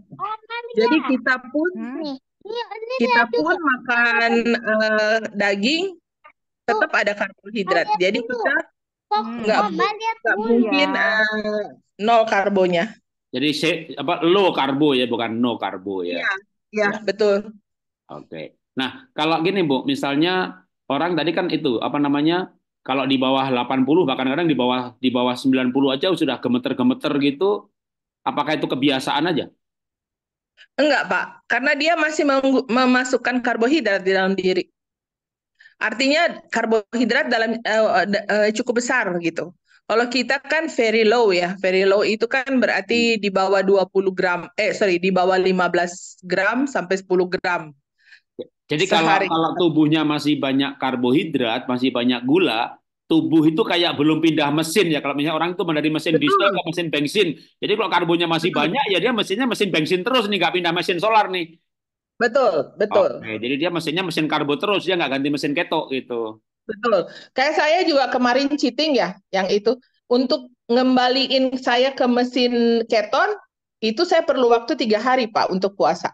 jadi kita pun hmm. kita pun makan uh, daging tetap ada karbohidrat. Jadi kita hmm. nggak nggak mungkin uh, nol karbonya. Jadi apa low karbo ya bukan no karbo ya. Iya, ya, ya. betul. Oke. Okay. Nah, kalau gini Bu, misalnya orang tadi kan itu apa namanya? kalau di bawah 80 bahkan kadang di bawah di bawah 90 aja sudah gemeter-gemeter gitu. Apakah itu kebiasaan aja? Enggak, Pak. Karena dia masih memasukkan karbohidrat di dalam diri. Artinya karbohidrat dalam uh, uh, cukup besar gitu. Kalau kita kan very low ya. Very low itu kan berarti di bawah 20 gram eh sorry di bawah 15 gram sampai 10 gram jadi kalau, kalau tubuhnya masih banyak karbohidrat, masih banyak gula, tubuh itu kayak belum pindah mesin ya. Kalau misalnya orang itu dari mesin Betul. diesel ke mesin bensin. Jadi kalau karbonya masih Betul. banyak ya dia mesinnya mesin bensin terus nih, nggak pindah mesin solar nih. Betul, betul. Oke, jadi dia mesinnya mesin karbo terus, dia nggak ganti mesin keto gitu. Betul. Kayak saya juga kemarin cheating ya, yang itu untuk ngembaliin saya ke mesin keton itu saya perlu waktu tiga hari pak untuk puasa.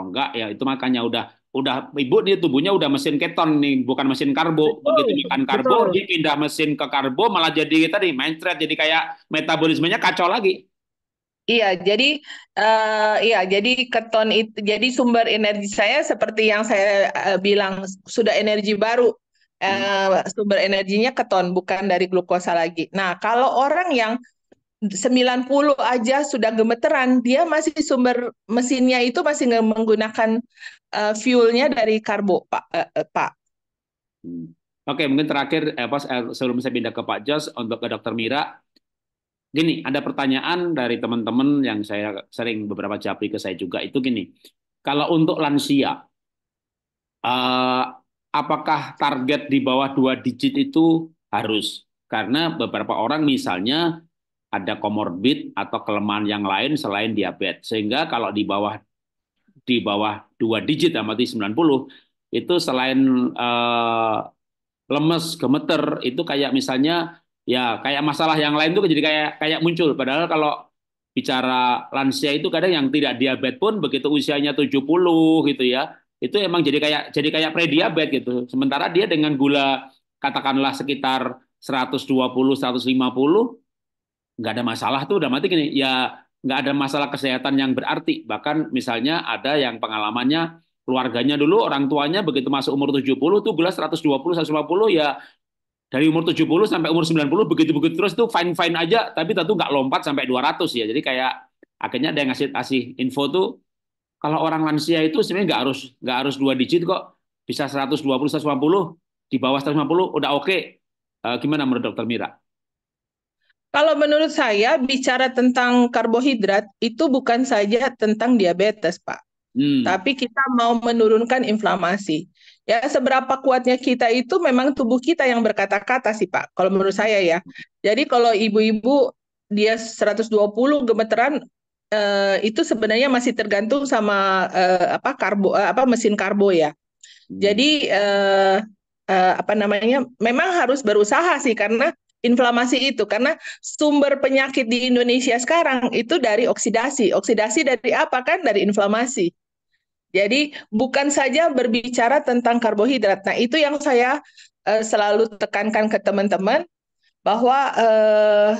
Kalau enggak ya itu makanya udah udah ibu nih tubuhnya udah mesin keton nih bukan mesin karbo begitu makan karbo betul. dia pindah mesin ke karbo malah jadi tadi mindset jadi kayak metabolismenya kacau lagi Iya, jadi uh, iya, jadi keton itu jadi sumber energi saya seperti yang saya uh, bilang sudah energi baru uh, sumber energinya keton bukan dari glukosa lagi. Nah, kalau orang yang 90 aja sudah gemeteran, dia masih sumber mesinnya itu masih menggunakan uh, fuelnya dari karbo, Pak. Uh, Pak. Hmm. Oke, mungkin terakhir eh, pas eh, sebelum saya pindah ke Pak Jos untuk ke Dr Mira, gini ada pertanyaan dari teman-teman yang saya sering beberapa japri ke saya juga itu gini, kalau untuk lansia, uh, apakah target di bawah dua digit itu harus? Karena beberapa orang misalnya ada komorbid atau kelemahan yang lain selain diabetes. Sehingga kalau di bawah di bawah dua digit amati 90 itu selain uh, lemes, gemeter itu kayak misalnya ya kayak masalah yang lain itu jadi kayak kayak muncul padahal kalau bicara lansia itu kadang yang tidak diabetes pun begitu usianya 70 gitu ya itu emang jadi kayak jadi kayak diabetes gitu sementara dia dengan gula katakanlah sekitar 120 150 nggak ada masalah tuh udah mati gini ya nggak ada masalah kesehatan yang berarti bahkan misalnya ada yang pengalamannya keluarganya dulu orang tuanya begitu masuk umur 70 tuh belas 120 150 ya dari umur 70 sampai umur 90 begitu-begitu terus tuh fine-fine aja tapi tentu nggak lompat sampai 200 ya jadi kayak akhirnya ada yang ngasih kasih info tuh kalau orang lansia itu sebenarnya nggak harus nggak harus dua digit kok bisa 120 150 di bawah 150 udah oke okay. uh, eh, gimana menurut dokter Mira? Kalau menurut saya bicara tentang karbohidrat itu bukan saja tentang diabetes, Pak. Hmm. Tapi kita mau menurunkan inflamasi. Ya, seberapa kuatnya kita itu memang tubuh kita yang berkata-kata sih, Pak. Kalau menurut saya ya. Jadi kalau ibu-ibu dia 120 gemeteran eh, itu sebenarnya masih tergantung sama eh, apa karbo eh, apa mesin karbo ya. Hmm. Jadi eh, eh, apa namanya? Memang harus berusaha sih karena inflamasi itu karena sumber penyakit di Indonesia sekarang itu dari oksidasi. Oksidasi dari apa kan? Dari inflamasi. Jadi bukan saja berbicara tentang karbohidrat. Nah, itu yang saya uh, selalu tekankan ke teman-teman bahwa uh,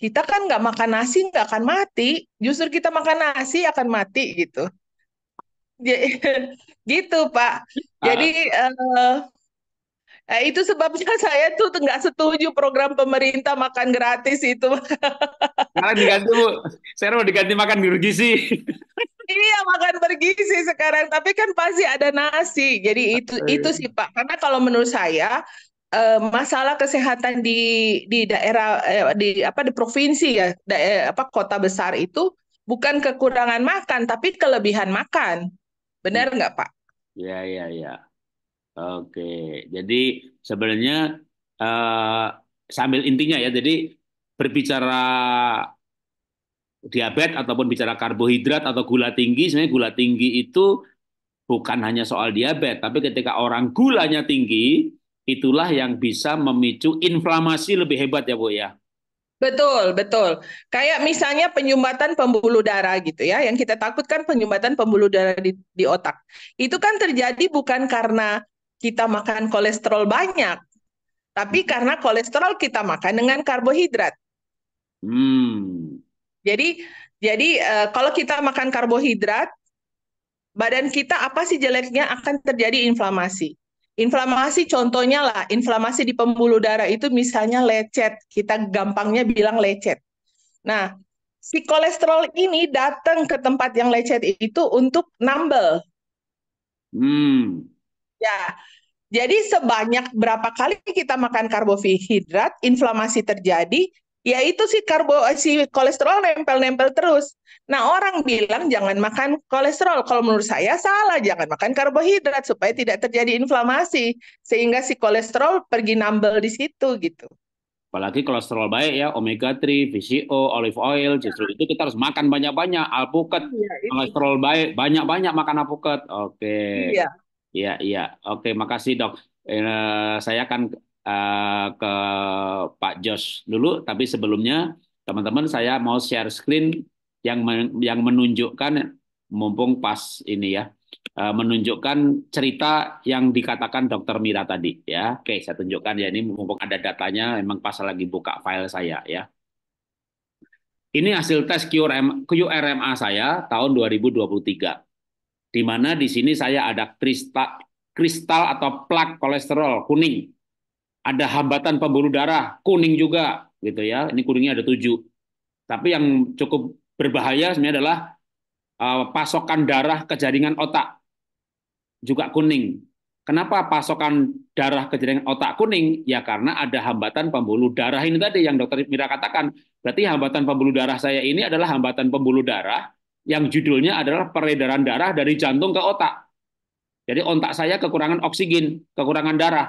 kita kan nggak makan nasi nggak akan mati, justru kita makan nasi akan mati gitu. <laughs> gitu, Pak. Ah. Jadi uh, eh itu sebabnya <laughs> saya tuh nggak setuju program pemerintah makan gratis itu. Sekarang <laughs> diganti bu, Saya mau diganti makan bergizi. iya makan bergizi sekarang, tapi kan pasti ada nasi. Jadi itu oh, iya. itu sih Pak. Karena kalau menurut saya eh, masalah kesehatan di di daerah eh, di apa di provinsi ya, daerah, apa kota besar itu bukan kekurangan makan, tapi kelebihan makan. Benar iya. nggak Pak? Iya iya iya. Oke, jadi sebenarnya uh, sambil intinya ya, jadi berbicara diabetes ataupun bicara karbohidrat atau gula tinggi, sebenarnya gula tinggi itu bukan hanya soal diabetes, tapi ketika orang gulanya tinggi, itulah yang bisa memicu inflamasi lebih hebat ya Bu ya. Betul, betul. Kayak misalnya penyumbatan pembuluh darah gitu ya, yang kita takutkan penyumbatan pembuluh darah di, di otak. Itu kan terjadi bukan karena kita makan kolesterol banyak, tapi karena kolesterol kita makan dengan karbohidrat. Hmm. Jadi jadi uh, kalau kita makan karbohidrat, badan kita apa sih jeleknya akan terjadi inflamasi. Inflamasi contohnya lah, inflamasi di pembuluh darah itu misalnya lecet, kita gampangnya bilang lecet. Nah, si kolesterol ini datang ke tempat yang lecet itu untuk nambel. Hmm. Ya, jadi sebanyak berapa kali kita makan karbohidrat, inflamasi terjadi, yaitu si karbo si kolesterol nempel-nempel terus. Nah, orang bilang jangan makan kolesterol. Kalau menurut saya salah, jangan makan karbohidrat supaya tidak terjadi inflamasi sehingga si kolesterol pergi nambel di situ gitu. Apalagi kolesterol baik ya, omega 3, VCO, olive oil, iya. justru itu kita harus makan banyak-banyak alpukat. Ya, kolesterol baik, banyak-banyak makan alpukat. Oke. Okay. Iya. Iya, iya. Oke, makasih dok. Eh, saya akan eh, ke Pak Jos dulu, tapi sebelumnya teman-teman saya mau share screen yang men yang menunjukkan mumpung pas ini ya, eh, menunjukkan cerita yang dikatakan Dokter Mira tadi ya. Oke, saya tunjukkan ya ini mumpung ada datanya, memang pas lagi buka file saya ya. Ini hasil tes QRM, QRMA saya tahun 2023. Di mana di sini saya ada kristal, kristal atau plak kolesterol kuning. Ada hambatan pembuluh darah kuning juga gitu ya. Ini kuningnya ada tujuh. Tapi yang cukup berbahaya sebenarnya adalah uh, pasokan darah ke jaringan otak juga kuning. Kenapa pasokan darah ke jaringan otak kuning? Ya karena ada hambatan pembuluh darah ini tadi yang dokter Mira katakan. Berarti hambatan pembuluh darah saya ini adalah hambatan pembuluh darah yang judulnya adalah peredaran darah dari jantung ke otak. Jadi otak saya kekurangan oksigen, kekurangan darah.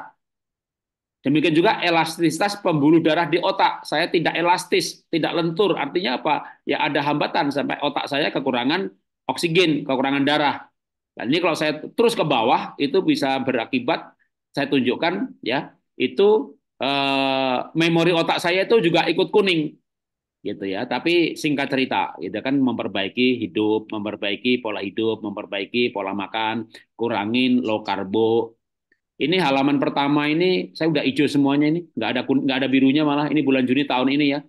Demikian juga elastisitas pembuluh darah di otak. Saya tidak elastis, tidak lentur. Artinya apa? Ya ada hambatan sampai otak saya kekurangan oksigen, kekurangan darah. Dan nah, ini kalau saya terus ke bawah itu bisa berakibat saya tunjukkan ya, itu eh, memori otak saya itu juga ikut kuning gitu ya. Tapi singkat cerita, gitu kan memperbaiki hidup, memperbaiki pola hidup, memperbaiki pola makan, kurangin low karbo. Ini halaman pertama ini saya udah hijau semuanya ini, nggak ada nggak ada birunya malah. Ini bulan Juni tahun ini ya.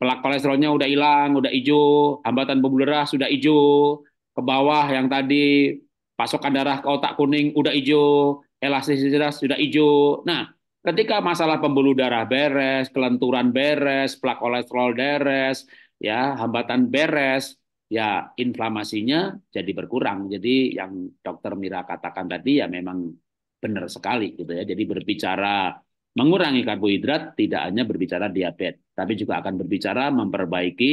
Pelak kolesterolnya udah hilang, udah hijau, hambatan pembuluh darah sudah hijau, ke bawah yang tadi pasokan darah ke otak kuning udah hijau, elastisitas sudah hijau. Nah, Ketika masalah pembuluh darah beres, kelenturan beres, plak kolesterol beres, ya hambatan beres, ya inflamasinya jadi berkurang. Jadi yang dokter Mira katakan tadi ya memang benar sekali gitu ya. Jadi berbicara mengurangi karbohidrat tidak hanya berbicara diabetes, tapi juga akan berbicara memperbaiki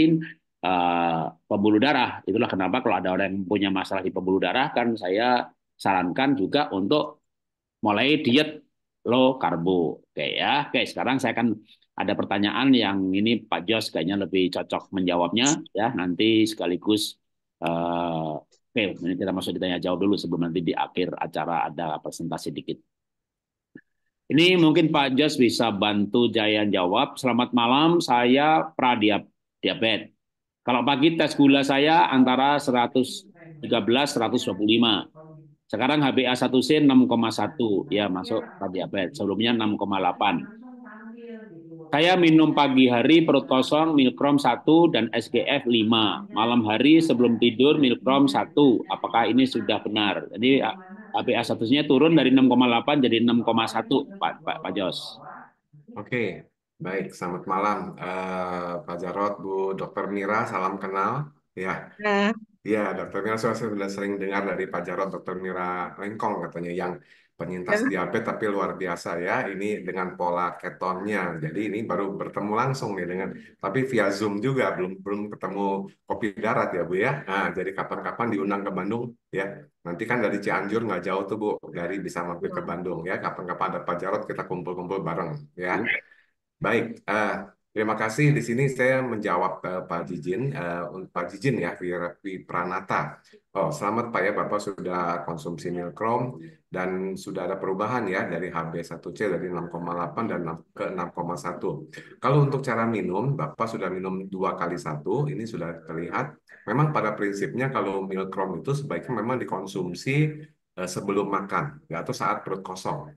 uh, pembuluh darah. Itulah kenapa kalau ada orang yang punya masalah di pembuluh darah kan saya sarankan juga untuk mulai diet low karbo. Oke ya. Oke, sekarang saya akan ada pertanyaan yang ini Pak Jos kayaknya lebih cocok menjawabnya ya. Nanti sekaligus uh, oke, kita masuk ditanya jawab dulu sebelum nanti di akhir acara ada presentasi dikit. Ini mungkin Pak Jos bisa bantu Jayan jawab. Selamat malam, saya pradiab diabetes. Kalau pagi tes gula saya antara 113 125. Sekarang HbA 1c 6,1 ya masuk tadi apa? Ya? Sebelumnya 6,8. Saya minum pagi hari perut kosong milkrom 1 dan SGF 5. Malam hari sebelum tidur milkrom 1. Apakah ini sudah benar? Jadi HbA 1c-nya turun dari 6,8 jadi 6,1 Pak Pak, Pak Jos. Oke, baik. Selamat malam uh, Pak Jarot, Bu Dr. Mira, salam kenal. Ya. Yeah. Nah. Iya, Dokter Mira saya sudah sering dengar dari Pak Jarod, Dokter Mira Lengkong katanya yang penyintas iya. diabetes tapi luar biasa ya. Ini dengan pola ketonnya. Jadi ini baru bertemu langsung nih dengan tapi via Zoom juga belum belum ketemu kopi darat ya Bu ya. Nah, jadi kapan-kapan diundang ke Bandung ya. Nanti kan dari Cianjur nggak jauh tuh Bu, dari bisa mampir ke iya. Bandung ya. Kapan-kapan ada Pak Jarod kita kumpul-kumpul bareng ya. Iya. Baik, uh, Terima kasih. Di sini saya menjawab uh, Pak Jijin, uh, Pak Jijin ya, Wi Pranata. Oh, selamat Pak ya, Bapak sudah konsumsi Milkrom dan sudah ada perubahan ya dari HB1C dari 6,8 dan 6, ke 6,1. Kalau untuk cara minum, Bapak sudah minum dua kali satu, ini sudah terlihat. Memang pada prinsipnya kalau Milkrom itu sebaiknya memang dikonsumsi uh, sebelum makan, atau saat perut kosong.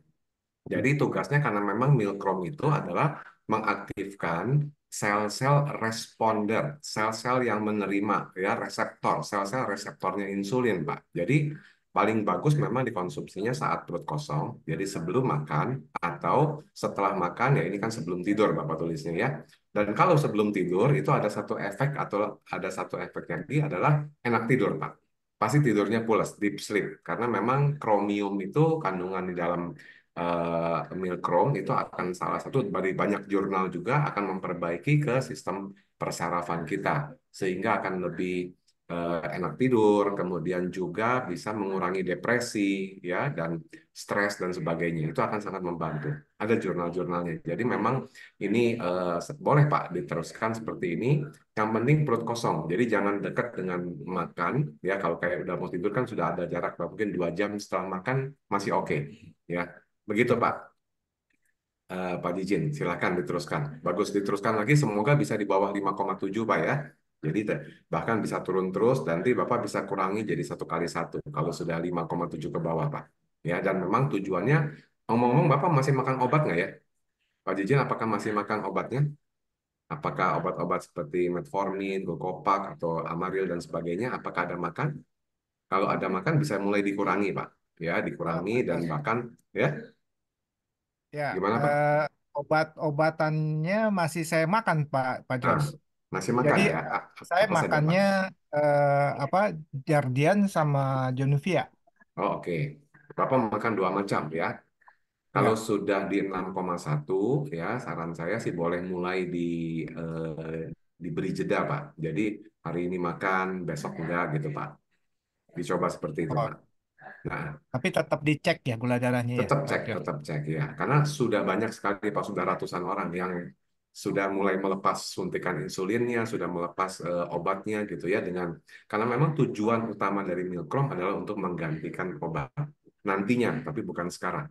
Jadi tugasnya karena memang Milkrom itu adalah mengaktifkan sel-sel responder, sel-sel yang menerima ya reseptor, sel-sel reseptornya insulin, Pak. Jadi paling bagus memang dikonsumsinya saat perut kosong. Jadi sebelum makan atau setelah makan ya ini kan sebelum tidur Bapak tulisnya ya. Dan kalau sebelum tidur itu ada satu efek atau ada satu efek yang di adalah enak tidur Pak. Pasti tidurnya pulas, deep sleep. Karena memang kromium itu kandungan di dalam uh, eh, Milkrom itu akan salah satu dari banyak jurnal juga akan memperbaiki ke sistem persarafan kita sehingga akan lebih uh, enak tidur, kemudian juga bisa mengurangi depresi ya dan stres dan sebagainya. Itu akan sangat membantu. Ada jurnal-jurnalnya. Jadi memang ini uh, boleh Pak diteruskan seperti ini. Yang penting perut kosong. Jadi jangan dekat dengan makan ya kalau kayak udah mau tidur kan sudah ada jarak mungkin dua jam setelah makan masih oke okay, ya. Begitu iya. Pak. Uh, Pak Dijin, silakan diteruskan. Bagus diteruskan lagi, semoga bisa di bawah 5,7 Pak ya. Jadi bahkan bisa turun terus, nanti Bapak bisa kurangi jadi satu kali satu kalau sudah 5,7 ke bawah Pak. Ya, dan memang tujuannya, ngomong-ngomong Bapak masih makan obat nggak ya? Pak Jijin, apakah masih makan obatnya? Apakah obat-obat seperti metformin, gocopak, atau amaril, dan sebagainya, apakah ada makan? Kalau ada makan bisa mulai dikurangi Pak. Ya, dikurangi dan bahkan ya Ya, Gimana, Pak? eh, obat-obatannya masih saya makan, Pak, Pak Nah, Jos. masih makan Jadi ya? saya Apa saja, Pak? makannya eh, apa Jardian sama Jonuvia. Oh, oke. Bapak makan dua macam ya. Kalau ya. sudah di 6,1 ya saran saya sih boleh mulai di eh, diberi jeda, Pak. Jadi hari ini makan, besok enggak gitu, Pak. Dicoba seperti itu, oh. Pak. Nah, tapi tetap dicek ya gula darahnya ya? tetap ya. cek, tetap cek ya. Karena sudah banyak sekali Pak, sudah ratusan orang yang sudah mulai melepas suntikan insulinnya, sudah melepas uh, obatnya gitu ya dengan karena memang tujuan utama dari Milkrom adalah untuk menggantikan obat nantinya, tapi bukan sekarang.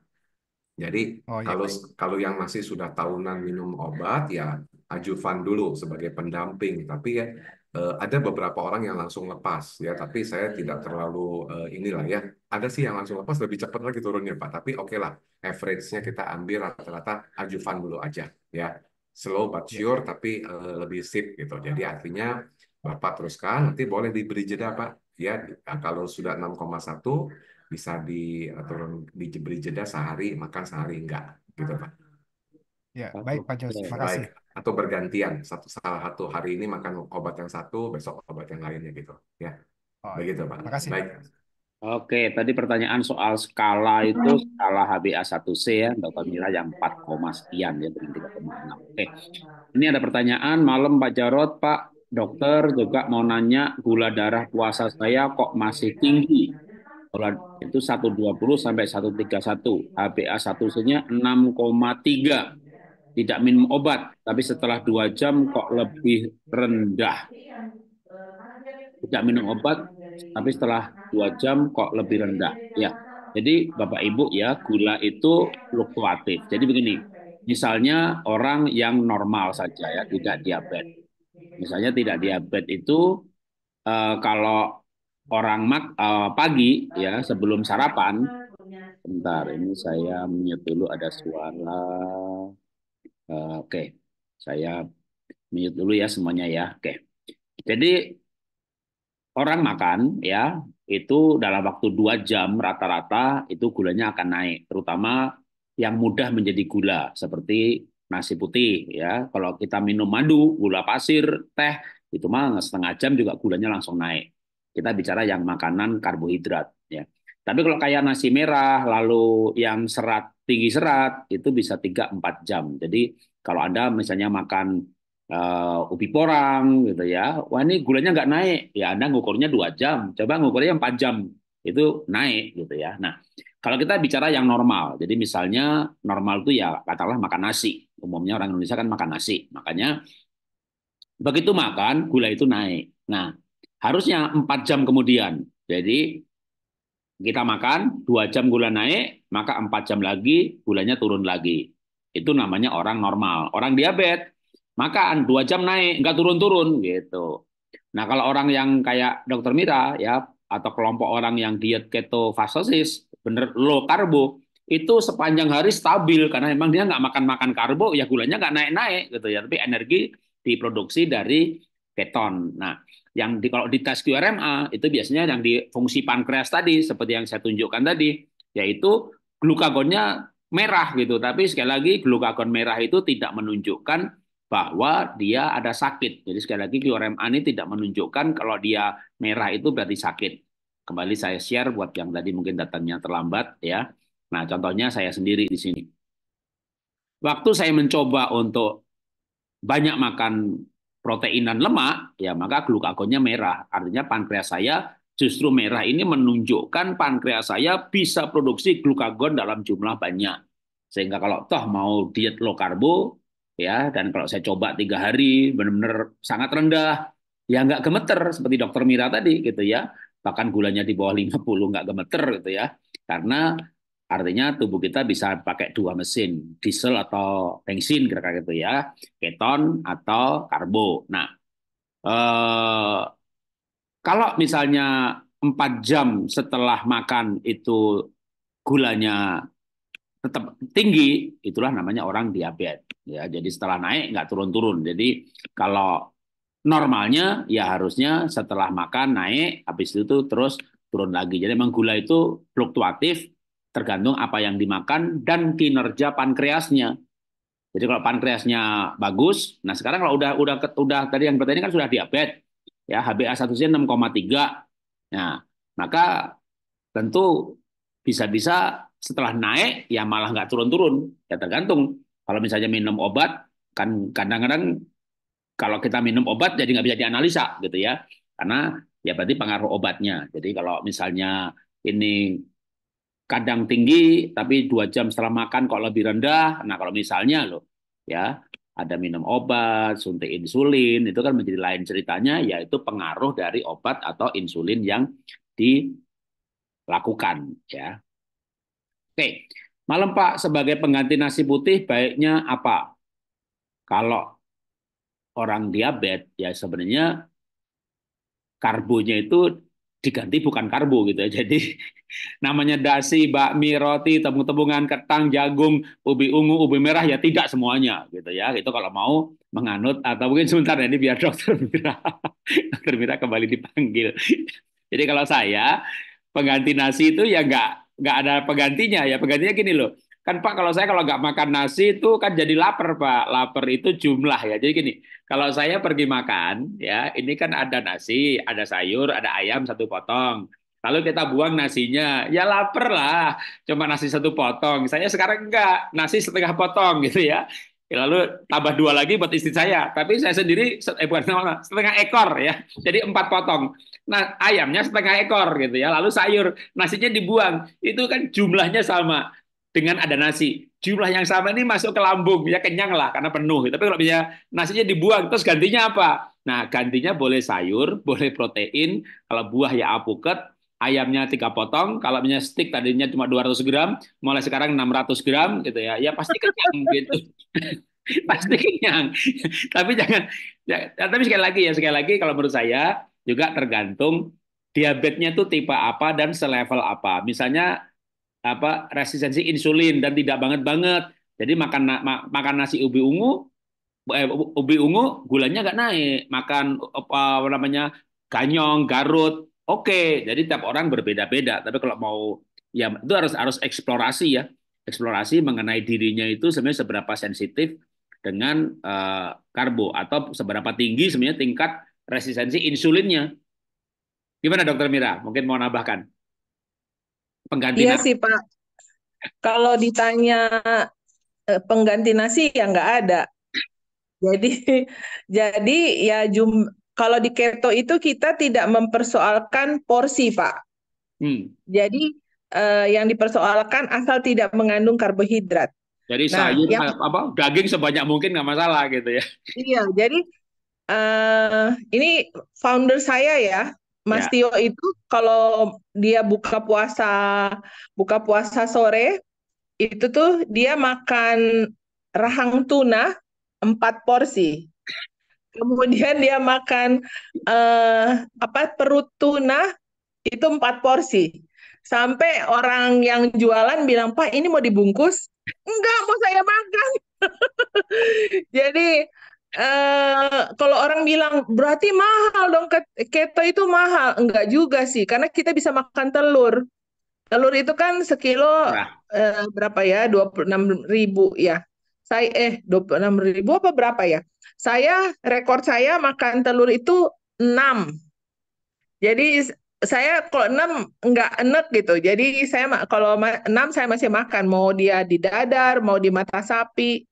Jadi Oh iya. kalau kalau yang masih sudah tahunan minum obat ya ajuvan dulu sebagai pendamping, tapi ya Eh, ada beberapa orang yang langsung lepas ya tapi saya tidak terlalu uh, inilah ya ada sih yang langsung lepas lebih cepat lagi turunnya pak tapi oke okay lah average-nya kita ambil rata-rata ajufan dulu aja ya slow but ya. sure tapi uh, lebih sip gitu jadi artinya bapak teruskan nanti boleh diberi jeda pak ya nah, kalau sudah 6,1 bisa di turun diberi jeda sehari makan sehari enggak gitu pak ya baik pak Jos terima kasih atau bergantian satu salah satu hari ini makan obat yang satu besok obat yang lainnya gitu ya oh, iya. begitu pak terima kasih baik Oke, tadi pertanyaan soal skala itu skala HbA 1c ya, dokter Mila yang 4, sekian ya, dengan 3,6. Oke, ini ada pertanyaan malam Pak Jarot, Pak Dokter juga mau nanya gula darah puasa saya kok masih tinggi? Gula itu 120 sampai 131, HbA 1c-nya tiga tidak minum obat, tapi setelah dua jam kok lebih rendah. Tidak minum obat, tapi setelah dua jam kok lebih rendah. Ya, jadi Bapak Ibu ya gula itu fluktuatif. Jadi begini, misalnya orang yang normal saja ya, tidak diabetes. Misalnya tidak diabetes itu uh, kalau orang mak uh, pagi ya sebelum sarapan Bentar, ini saya mute ada suara. Eh, oke, saya mute dulu ya semuanya ya. Oke. Jadi orang makan ya itu dalam waktu dua jam rata-rata itu gulanya akan naik, terutama yang mudah menjadi gula seperti nasi putih ya. Kalau kita minum madu, gula pasir, teh itu mah setengah jam juga gulanya langsung naik. Kita bicara yang makanan karbohidrat ya. Tapi kalau kayak nasi merah, lalu yang serat tinggi serat itu bisa 3-4 jam. Jadi kalau anda misalnya makan uh, ubi porang gitu ya, wah ini gulanya nggak naik, ya anda ngukurnya dua jam. Coba ngukurnya 4 jam itu naik gitu ya. Nah kalau kita bicara yang normal, jadi misalnya normal itu ya katakanlah makan nasi. Umumnya orang Indonesia kan makan nasi, makanya begitu makan gula itu naik. Nah harusnya 4 jam kemudian. Jadi kita makan, dua jam gula naik, maka empat jam lagi gulanya turun lagi. Itu namanya orang normal. Orang diabetes, makan dua jam naik, nggak turun-turun gitu. Nah kalau orang yang kayak dokter Mira ya atau kelompok orang yang diet keto fastosis, bener low karbo, itu sepanjang hari stabil karena memang dia nggak makan-makan karbo ya gulanya nggak naik-naik gitu ya tapi energi diproduksi dari keton nah yang di, kalau di tes QRMA itu biasanya yang di fungsi pankreas tadi seperti yang saya tunjukkan tadi, yaitu glukagonnya merah gitu. Tapi sekali lagi glukagon merah itu tidak menunjukkan bahwa dia ada sakit. Jadi sekali lagi QRMA ini tidak menunjukkan kalau dia merah itu berarti sakit. Kembali saya share buat yang tadi mungkin datangnya terlambat ya. Nah, contohnya saya sendiri di sini. Waktu saya mencoba untuk banyak makan protein dan lemak, ya maka glukagonnya merah. Artinya pankreas saya justru merah ini menunjukkan pankreas saya bisa produksi glukagon dalam jumlah banyak. Sehingga kalau toh mau diet low karbo, ya dan kalau saya coba tiga hari benar-benar sangat rendah, ya nggak gemeter seperti dokter Mira tadi gitu ya. Bahkan gulanya di bawah 50 nggak gemeter gitu ya. Karena Artinya tubuh kita bisa pakai dua mesin, diesel atau bensin kira-kira gitu ya, keton atau karbo. Nah, eh, kalau misalnya empat jam setelah makan itu gulanya tetap tinggi, itulah namanya orang diabetes. Ya, jadi setelah naik nggak turun-turun. Jadi kalau normalnya ya harusnya setelah makan naik, habis itu terus turun lagi. Jadi memang gula itu fluktuatif, tergantung apa yang dimakan dan kinerja pankreasnya. Jadi kalau pankreasnya bagus, nah sekarang kalau udah udah udah tadi yang bertanya kan sudah diabetes, ya HbA1c 6,3. Nah, maka tentu bisa-bisa setelah naik ya malah nggak turun-turun. Ya tergantung. Kalau misalnya minum obat kan kadang-kadang kalau kita minum obat jadi nggak bisa dianalisa gitu ya. Karena ya berarti pengaruh obatnya. Jadi kalau misalnya ini kadang tinggi tapi dua jam setelah makan kok lebih rendah. Nah kalau misalnya loh ya ada minum obat, suntik insulin itu kan menjadi lain ceritanya yaitu pengaruh dari obat atau insulin yang dilakukan ya. Oke, malam Pak sebagai pengganti nasi putih baiknya apa? Kalau orang diabetes ya sebenarnya karbonya itu diganti bukan karbo gitu <laughs> Jadi namanya dasi, bakmi, roti, tepung-tepungan, ketang, jagung, ubi ungu, ubi merah ya tidak semuanya gitu ya. Itu kalau mau menganut atau mungkin sebentar ya ini biar <laughs> dokter Mira dokter Mira kembali dipanggil. <laughs> Jadi kalau saya pengganti nasi itu ya nggak nggak ada penggantinya ya penggantinya gini loh Kan Pak kalau saya kalau nggak makan nasi itu kan jadi lapar Pak. Lapar itu jumlah ya. Jadi gini, kalau saya pergi makan ya ini kan ada nasi, ada sayur, ada ayam satu potong. Lalu kita buang nasinya, ya lapar lah, cuma nasi satu potong. Saya sekarang enggak, nasi setengah potong <laughs> gitu ya. Lalu tambah dua lagi buat istri saya, tapi saya sendiri eh bukan setengah ekor ya, jadi empat potong. Nah ayamnya setengah ekor gitu ya, lalu sayur, nasinya dibuang, itu kan jumlahnya sama dengan ada nasi. Jumlah yang sama ini masuk ke lambung, ya kenyang lah karena penuh. Tapi kalau misalnya nasinya dibuang, terus gantinya apa? Nah, gantinya boleh sayur, <laughs> boleh protein, kalau buah ya apuket, ayamnya tiga potong, kalau misalnya stick tadinya cuma 200 gram, mulai sekarang 600 gram gitu ya. Ya pasti kenyang <laughs> gitu. <laughs> pasti kenyang. tapi jangan ya, ya, tapi sekali lagi ya, sekali lagi kalau menurut saya juga tergantung diabetesnya itu tipe apa dan selevel apa. Misalnya apa resistensi insulin dan tidak banget banget. Jadi makan ma makan nasi ubi ungu eh, ubi ungu gulanya nggak naik. Makan apa namanya ganyong, garut, oke. Okay. Jadi tiap orang berbeda-beda. Tapi kalau mau ya itu harus harus eksplorasi ya. Eksplorasi mengenai dirinya itu sebenarnya seberapa sensitif dengan uh, karbo atau seberapa tinggi sebenarnya tingkat resistensi insulinnya. Gimana Dokter Mira? Mungkin mau nambahkan pengganti iya nasi. sih Pak. Kalau ditanya eh, pengganti nasi ya nggak ada. Jadi <laughs> jadi ya jum kalau di keto itu kita tidak mempersoalkan porsi Pak. Hmm. Jadi eh, yang dipersoalkan asal tidak mengandung karbohidrat. Jadi nah, sayur yang, eh, apa daging sebanyak mungkin nggak masalah gitu ya. Iya, jadi uh, ini founder saya ya, Mas ya. Tio itu kalau dia buka puasa buka puasa sore itu tuh dia makan rahang tuna empat porsi. Kemudian dia makan eh, apa perut tuna itu empat porsi. Sampai orang yang jualan bilang, "Pak, ini mau dibungkus?" "Enggak, mau saya makan." <laughs> Jadi Uh, kalau orang bilang berarti mahal dong keto itu mahal, enggak juga sih, karena kita bisa makan telur. Telur itu kan sekilo nah. uh, berapa ya? Dua puluh enam ribu ya. Saya eh dua puluh enam ribu apa berapa ya? Saya rekor saya makan telur itu enam. Jadi saya kalau enam enggak enek gitu. Jadi saya kalau enam saya masih makan, mau dia di dadar, mau di mata sapi,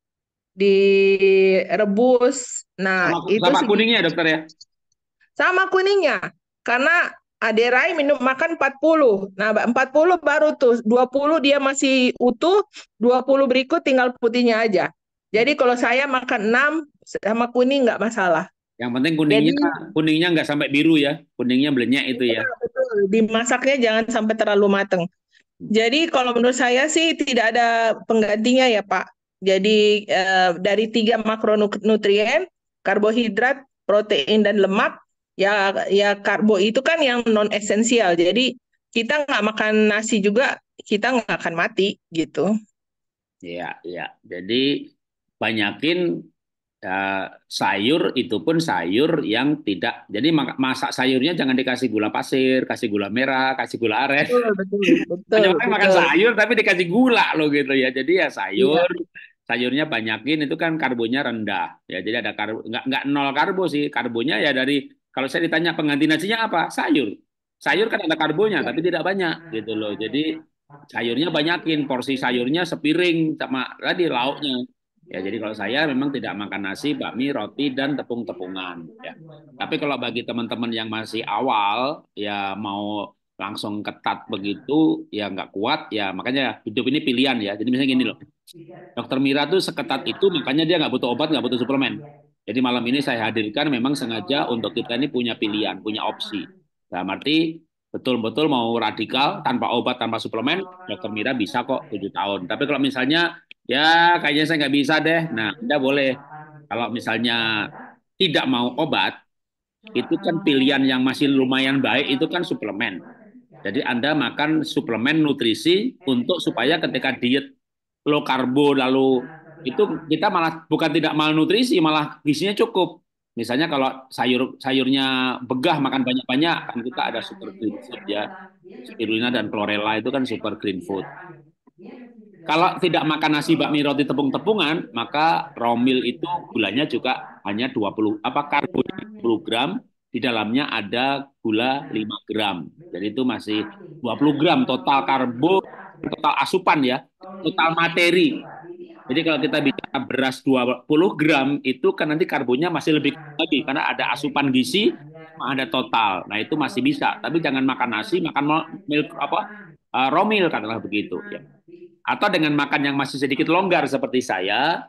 direbus. Nah, sama, itu sama kuningnya dokter ya? Sama kuningnya. Karena Aderai minum makan 40. Nah, 40 baru tuh 20 dia masih utuh, 20 berikut tinggal putihnya aja. Jadi kalau saya makan 6 sama kuning nggak masalah. Yang penting kuningnya Jadi, kuningnya nggak sampai biru ya. Kuningnya belenyek itu ya. Iya, betul. Dimasaknya jangan sampai terlalu mateng. Jadi kalau menurut saya sih tidak ada penggantinya ya, Pak. Jadi eh, dari tiga makronutrien, karbohidrat, protein dan lemak, ya ya karbo itu kan yang non esensial. Jadi kita nggak makan nasi juga kita nggak akan mati gitu. Ya ya. Jadi banyakin uh, sayur itu pun sayur yang tidak. Jadi masak sayurnya jangan dikasih gula pasir, kasih gula merah, kasih gula aren. Betul, betul. <laughs> betul betul. makan sayur tapi dikasih gula loh gitu ya. Jadi ya iya. sayur, Ya sayurnya banyakin itu kan karbonnya rendah ya jadi ada karbo nggak nggak nol karbo sih karbonnya ya dari kalau saya ditanya pengganti nasinya apa sayur sayur kan ada karbonya iya. tapi tidak banyak ah, gitu loh iya, jadi iya. sayurnya banyakin porsi sayurnya sepiring sama tadi lauknya ya jadi kalau saya memang tidak makan nasi bakmi roti dan tepung tepungan ya tapi kalau bagi teman-teman yang masih awal ya mau langsung ketat begitu ya nggak kuat ya makanya hidup ini pilihan ya jadi misalnya gini loh dokter Mira tuh seketat itu makanya dia nggak butuh obat nggak butuh suplemen jadi malam ini saya hadirkan memang sengaja untuk kita ini punya pilihan punya opsi nah arti betul-betul mau radikal tanpa obat tanpa suplemen dokter Mira bisa kok tujuh tahun tapi kalau misalnya ya kayaknya saya nggak bisa deh nah anda boleh kalau misalnya tidak mau obat itu kan pilihan yang masih lumayan baik itu kan suplemen jadi Anda makan suplemen nutrisi untuk supaya ketika diet low karbo lalu itu kita malah bukan tidak malnutrisi malah gizinya cukup. Misalnya kalau sayur sayurnya begah makan banyak-banyak kan kita ada super green food ya. Spirulina dan chlorella itu kan super green food. Kalau tidak makan nasi bakmi roti tepung-tepungan, maka romil itu gulanya juga hanya 20 apa karbo 20 gram, di dalamnya ada gula 5 gram. Jadi itu masih 20 gram total karbo, total asupan ya, total materi. Jadi kalau kita bicara beras 20 gram itu kan nanti karbonya masih lebih lagi karena ada asupan gizi, ada total. Nah, itu masih bisa. Tapi jangan makan nasi, makan milk apa? Uh, eh, romil katalah begitu ya. Atau dengan makan yang masih sedikit longgar seperti saya,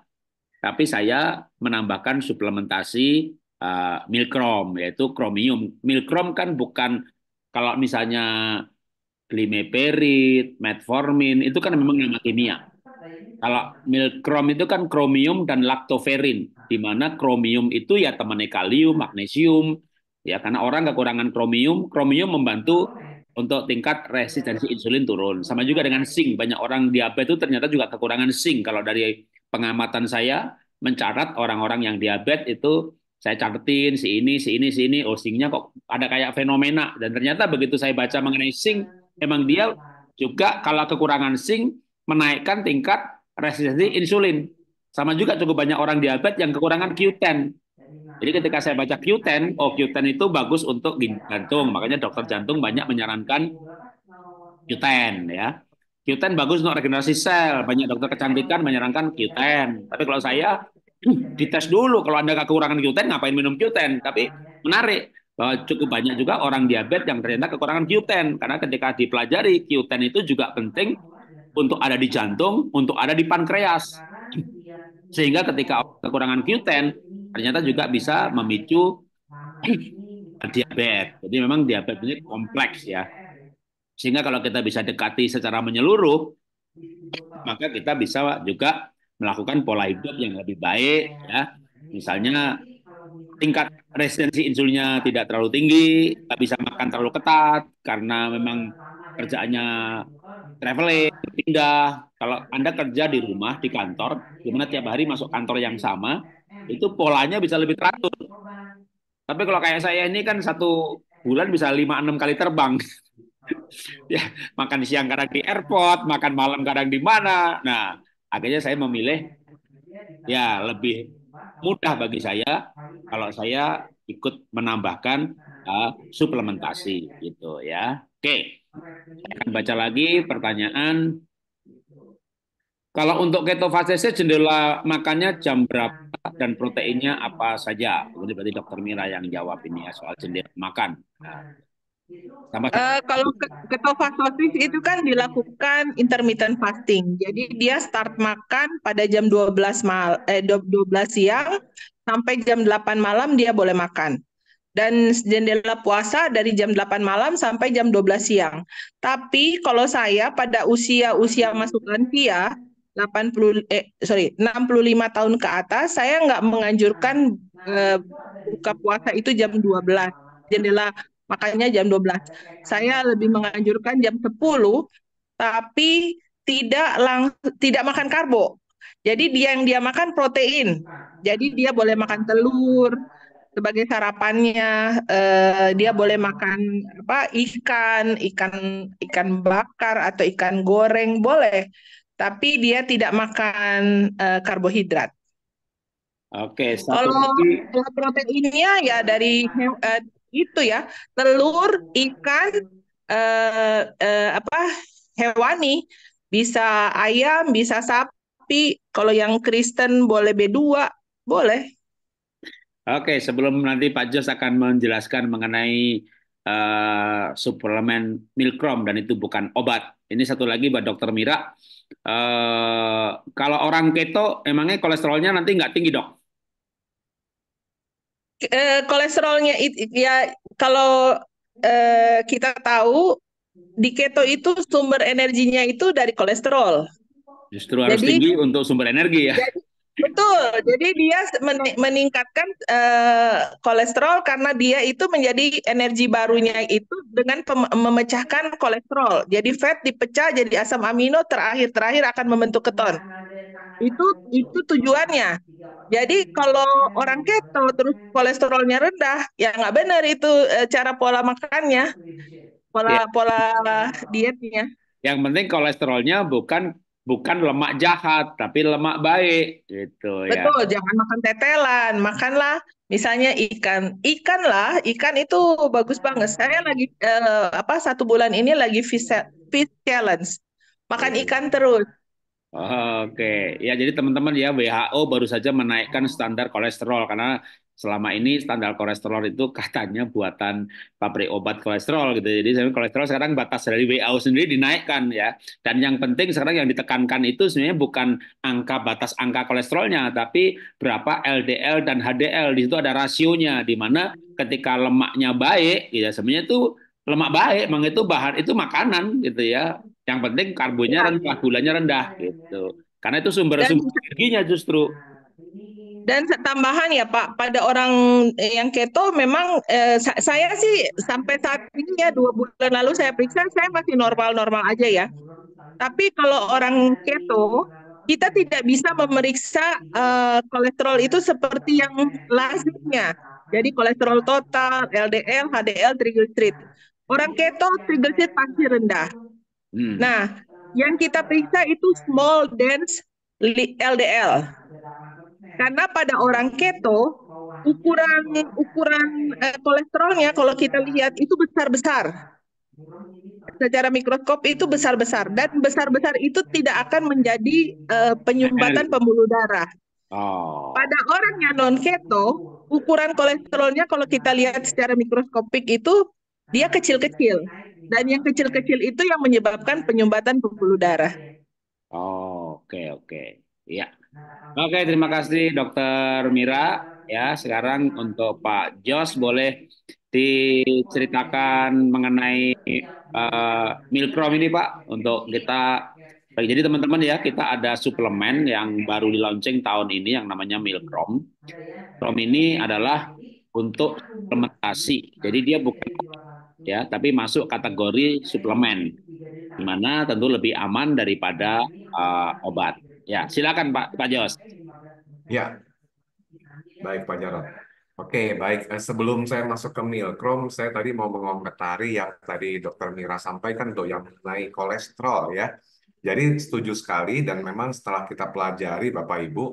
tapi saya menambahkan suplementasi uh, milkrom yaitu kromium. Milkrom kan bukan kalau misalnya glimeperit, metformin itu kan memang nama kimia. Kalau milkrom itu kan kromium dan laktoferin, di mana kromium itu ya temannya kalium, magnesium, ya karena orang kekurangan kromium, kromium membantu untuk tingkat resistensi insulin turun. Sama juga dengan zinc, banyak orang diabetes itu ternyata juga kekurangan zinc. Kalau dari pengamatan saya mencatat orang-orang yang diabetes itu saya catetin si ini, si ini, si ini, oh singnya kok ada kayak fenomena. Dan ternyata begitu saya baca mengenai sing, emang dia juga kalau kekurangan sing menaikkan tingkat resistensi insulin. Sama juga cukup banyak orang diabetes yang kekurangan Q10. Jadi ketika saya baca Q10, oh Q10 itu bagus untuk jantung, makanya dokter jantung banyak menyarankan Q10 ya. Q10 bagus untuk regenerasi sel, banyak dokter kecantikan menyarankan Q10. Tapi kalau saya dites dulu kalau Anda kekurangan q ngapain minum q Tapi menarik bahwa cukup banyak juga orang diabetes yang ternyata kekurangan q karena ketika dipelajari q itu juga penting untuk ada di jantung, untuk ada di pankreas. Sehingga ketika kekurangan q ternyata juga bisa memicu <clears throat> diabetes. Jadi memang diabetes ini kompleks ya. Sehingga kalau kita bisa dekati secara menyeluruh, maka kita bisa juga melakukan pola hidup yang lebih baik ya misalnya tingkat resistensi insulinnya tidak terlalu tinggi, tak bisa makan terlalu ketat karena memang kerjaannya traveling, pindah. Kalau Anda kerja di rumah, di kantor, gimana tiap hari masuk kantor yang sama, itu polanya bisa lebih teratur. Tapi kalau kayak saya ini kan satu bulan bisa lima enam kali terbang. <laughs> ya, makan siang kadang di airport, makan malam kadang di mana. Nah, Akhirnya saya memilih ya lebih mudah bagi saya kalau saya ikut menambahkan uh, suplementasi gitu ya. Oke. Saya akan baca lagi pertanyaan kalau untuk ketofasesis jendela makannya jam berapa dan proteinnya apa saja? Berarti dokter Mira yang jawab ini ya soal jendela makan. Nah, Uh, kalau ketofastosis itu kan dilakukan intermittent fasting. Jadi dia start makan pada jam 12 mal eh 12 siang sampai jam 8 malam dia boleh makan. Dan jendela puasa dari jam 8 malam sampai jam 12 siang. Tapi kalau saya pada usia-usia masuk lansia 80 eh sorry 65 tahun ke atas saya nggak menganjurkan uh, buka puasa itu jam 12 jendela makanya jam 12. Saya lebih menganjurkan jam 10 tapi tidak lang tidak makan karbo. Jadi dia yang dia makan protein. Jadi dia boleh makan telur sebagai sarapannya, eh, dia boleh makan apa ikan, ikan ikan bakar atau ikan goreng boleh. Tapi dia tidak makan eh, karbohidrat. Oke, kalau proteinnya ya dari eh, itu ya telur oh, ikan iya. eh, eh, apa hewani bisa ayam bisa sapi kalau yang Kristen boleh B2 boleh oke sebelum nanti Pak Jos akan menjelaskan mengenai uh, suplemen milkrom dan itu bukan obat ini satu lagi buat dokter Mira uh, kalau orang keto emangnya kolesterolnya nanti nggak tinggi dok eh, kolesterolnya ya kalau eh, kita tahu di keto itu sumber energinya itu dari kolesterol. Justru harus jadi, tinggi untuk sumber energi ya. Jadi, Betul. Jadi dia meningkatkan uh, kolesterol karena dia itu menjadi energi barunya itu dengan memecahkan kolesterol. Jadi fat dipecah jadi asam amino terakhir-terakhir akan membentuk keton. Itu itu tujuannya. Jadi kalau orang keto terus kolesterolnya rendah, ya nggak benar itu uh, cara pola makannya, pola yeah. pola dietnya. Yang penting kolesterolnya bukan bukan lemak jahat tapi lemak baik gitu ya. Betul, jangan makan tetelan, makanlah misalnya ikan. Ikan lah, ikan itu bagus banget. Saya lagi eh, apa satu bulan ini lagi fish, challenge. Makan hmm. ikan terus. Oh, oke, okay. ya jadi teman-teman ya WHO baru saja menaikkan standar kolesterol karena selama ini standar kolesterol itu katanya buatan pabrik obat kolesterol gitu. Jadi sebenarnya kolesterol sekarang batas dari WHO sendiri dinaikkan ya. Dan yang penting sekarang yang ditekankan itu sebenarnya bukan angka batas angka kolesterolnya, tapi berapa LDL dan HDL di situ ada rasionya di mana ketika lemaknya baik, ya sebenarnya itu lemak baik, memang itu bahan itu makanan gitu ya. Yang penting karbonnya iya. rendah, gulanya rendah gitu. Karena itu sumber-sumber energinya justru. Nah, dan tambahan ya Pak, pada orang eh, yang keto memang eh, saya sih sampai saat ini ya dua bulan lalu saya periksa saya masih normal-normal aja ya. Tapi kalau orang keto kita tidak bisa memeriksa eh, kolesterol itu seperti yang lazimnya. Jadi kolesterol total, LDL, HDL, triglycerit. Orang keto triglycerit pasti rendah. Hmm. Nah, yang kita periksa itu small dense LDL karena pada orang keto ukuran ukuran eh, kolesterolnya kalau kita lihat itu besar-besar. Secara mikroskop itu besar-besar dan besar-besar itu tidak akan menjadi eh, penyumbatan pembuluh darah. Oh. Pada orang yang non keto, ukuran kolesterolnya kalau kita lihat secara mikroskopik itu dia kecil-kecil dan yang kecil-kecil itu yang menyebabkan penyumbatan pembuluh darah. Oh, oke okay, oke. ya. Iya. Oke, terima kasih Dokter Mira. Ya, sekarang untuk Pak Jos boleh diceritakan mengenai uh, eh, Milkrom ini Pak untuk kita jadi teman-teman ya kita ada suplemen yang baru di tahun ini yang namanya Milkrom. Rom ini adalah untuk suplementasi. Jadi dia bukan ya tapi masuk kategori suplemen di mana tentu lebih aman daripada uh, obat. Ya, silakan Pak Pak Jos. Ya. Baik Pak Jarot. Oke, baik. Eh, sebelum saya masuk ke milkrom, saya tadi mau mengomentari yang tadi Dokter Mira sampaikan untuk yang mengenai kolesterol ya. Jadi setuju sekali dan memang setelah kita pelajari Bapak Ibu,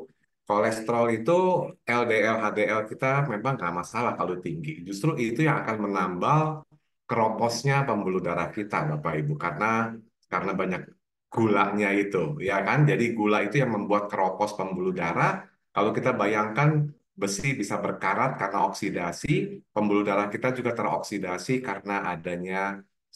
kolesterol itu LDL HDL kita memang nggak masalah kalau tinggi. Justru itu yang akan menambal keroposnya pembuluh darah kita Bapak Ibu karena karena banyak gulanya itu, ya kan? Jadi gula itu yang membuat keropos pembuluh darah. Kalau kita bayangkan besi bisa berkarat karena oksidasi, pembuluh darah kita juga teroksidasi karena adanya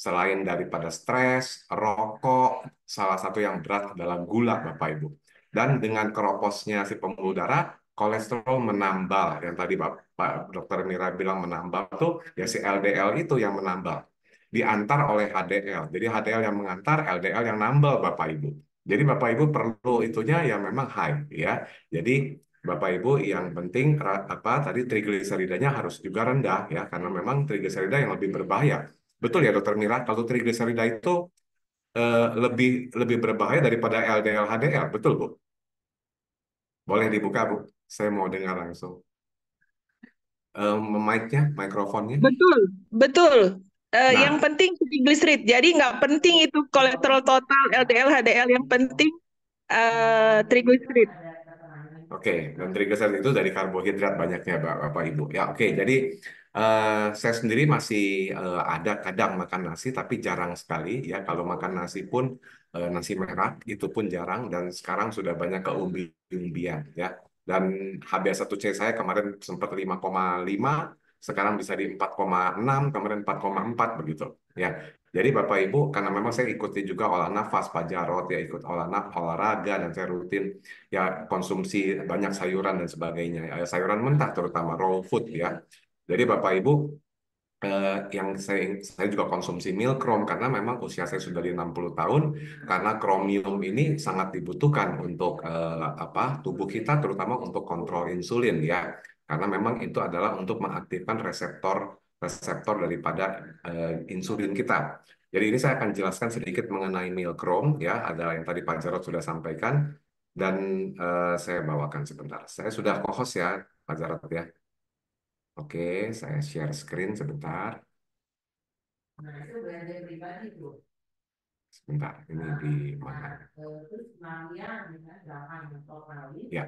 selain daripada stres, rokok, salah satu yang berat adalah gula, Bapak Ibu. Dan dengan keroposnya si pembuluh darah, kolesterol menambal. Yang tadi Bapak Dokter Mira bilang menambal tuh ya si LDL itu yang menambal diantar oleh HDL. Jadi HDL yang mengantar, LDL yang nambel Bapak Ibu. Jadi Bapak Ibu perlu itunya yang memang high ya. Jadi Bapak Ibu yang penting apa tadi trigliseridanya harus juga rendah ya karena memang trigliserida yang lebih berbahaya. Betul ya Dokter Mira, kalau trigliserida itu eh, lebih lebih berbahaya daripada LDL HDL, betul Bu? Boleh dibuka Bu. Saya mau dengar langsung. Um, mic-nya, mikrofonnya. Betul, betul. Uh, nah. Yang penting triglycerid. Jadi nggak penting itu kolesterol total, LDL, HDL. Yang penting uh, triglycerid. Oke, okay. dan triglycerid itu dari karbohidrat banyaknya, Bapak Ibu. Ya, oke. Okay. Jadi Uh, saya sendiri masih uh, ada kadang makan nasi, tapi jarang sekali ya. Kalau makan nasi pun uh, nasi merah itu pun jarang dan sekarang sudah banyak ke umbi-umbian ya. Dan HbA1c saya kemarin sempat 5,5, sekarang bisa di 4,6, kemarin 4,4 begitu. Ya, jadi Bapak Ibu, karena memang saya ikuti juga olah nafas Pak Jarot, ya ikut olah nafas, olahraga, dan saya rutin ya konsumsi banyak sayuran dan sebagainya, ya, ya, sayuran mentah terutama raw food ya. Jadi Bapak Ibu, eh, yang saya, saya juga konsumsi milk chrome karena memang usia saya sudah di 60 tahun karena kromium ini sangat dibutuhkan untuk eh, apa tubuh kita terutama untuk kontrol insulin ya karena memang itu adalah untuk mengaktifkan reseptor reseptor daripada uh, insulin kita. Jadi ini saya akan jelaskan sedikit mengenai milkrom ya, adalah yang tadi Pak Jarot sudah sampaikan dan uh, saya bawakan sebentar. Saya sudah co ya Pak Jarot ya. Oke, saya share screen sebentar. Nah itu Sebentar, ini di mana? Ya.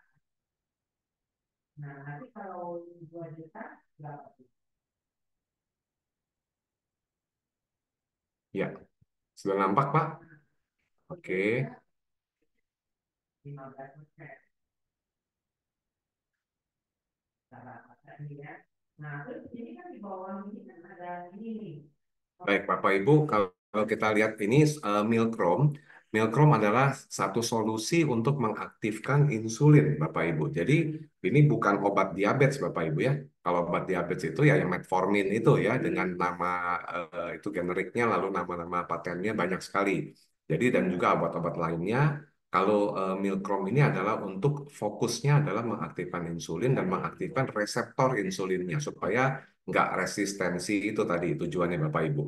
Nah, nanti kalau 2 juta, berapa? Ya, sudah nampak, Pak. Oke. Okay. Ya. Nah, Baik, Bapak Ibu, kalau kita lihat ini uh, eh, milkrom, Milkrom adalah satu solusi untuk mengaktifkan insulin, Bapak Ibu. Jadi ini bukan obat diabetes, Bapak Ibu ya. Kalau obat diabetes itu ya yang metformin itu ya dengan nama uh, itu generiknya lalu nama-nama patennya banyak sekali. Jadi dan juga obat-obat lainnya. Kalau uh, eh, Milkrom ini adalah untuk fokusnya adalah mengaktifkan insulin dan mengaktifkan reseptor insulinnya supaya nggak resistensi itu tadi tujuannya Bapak Ibu.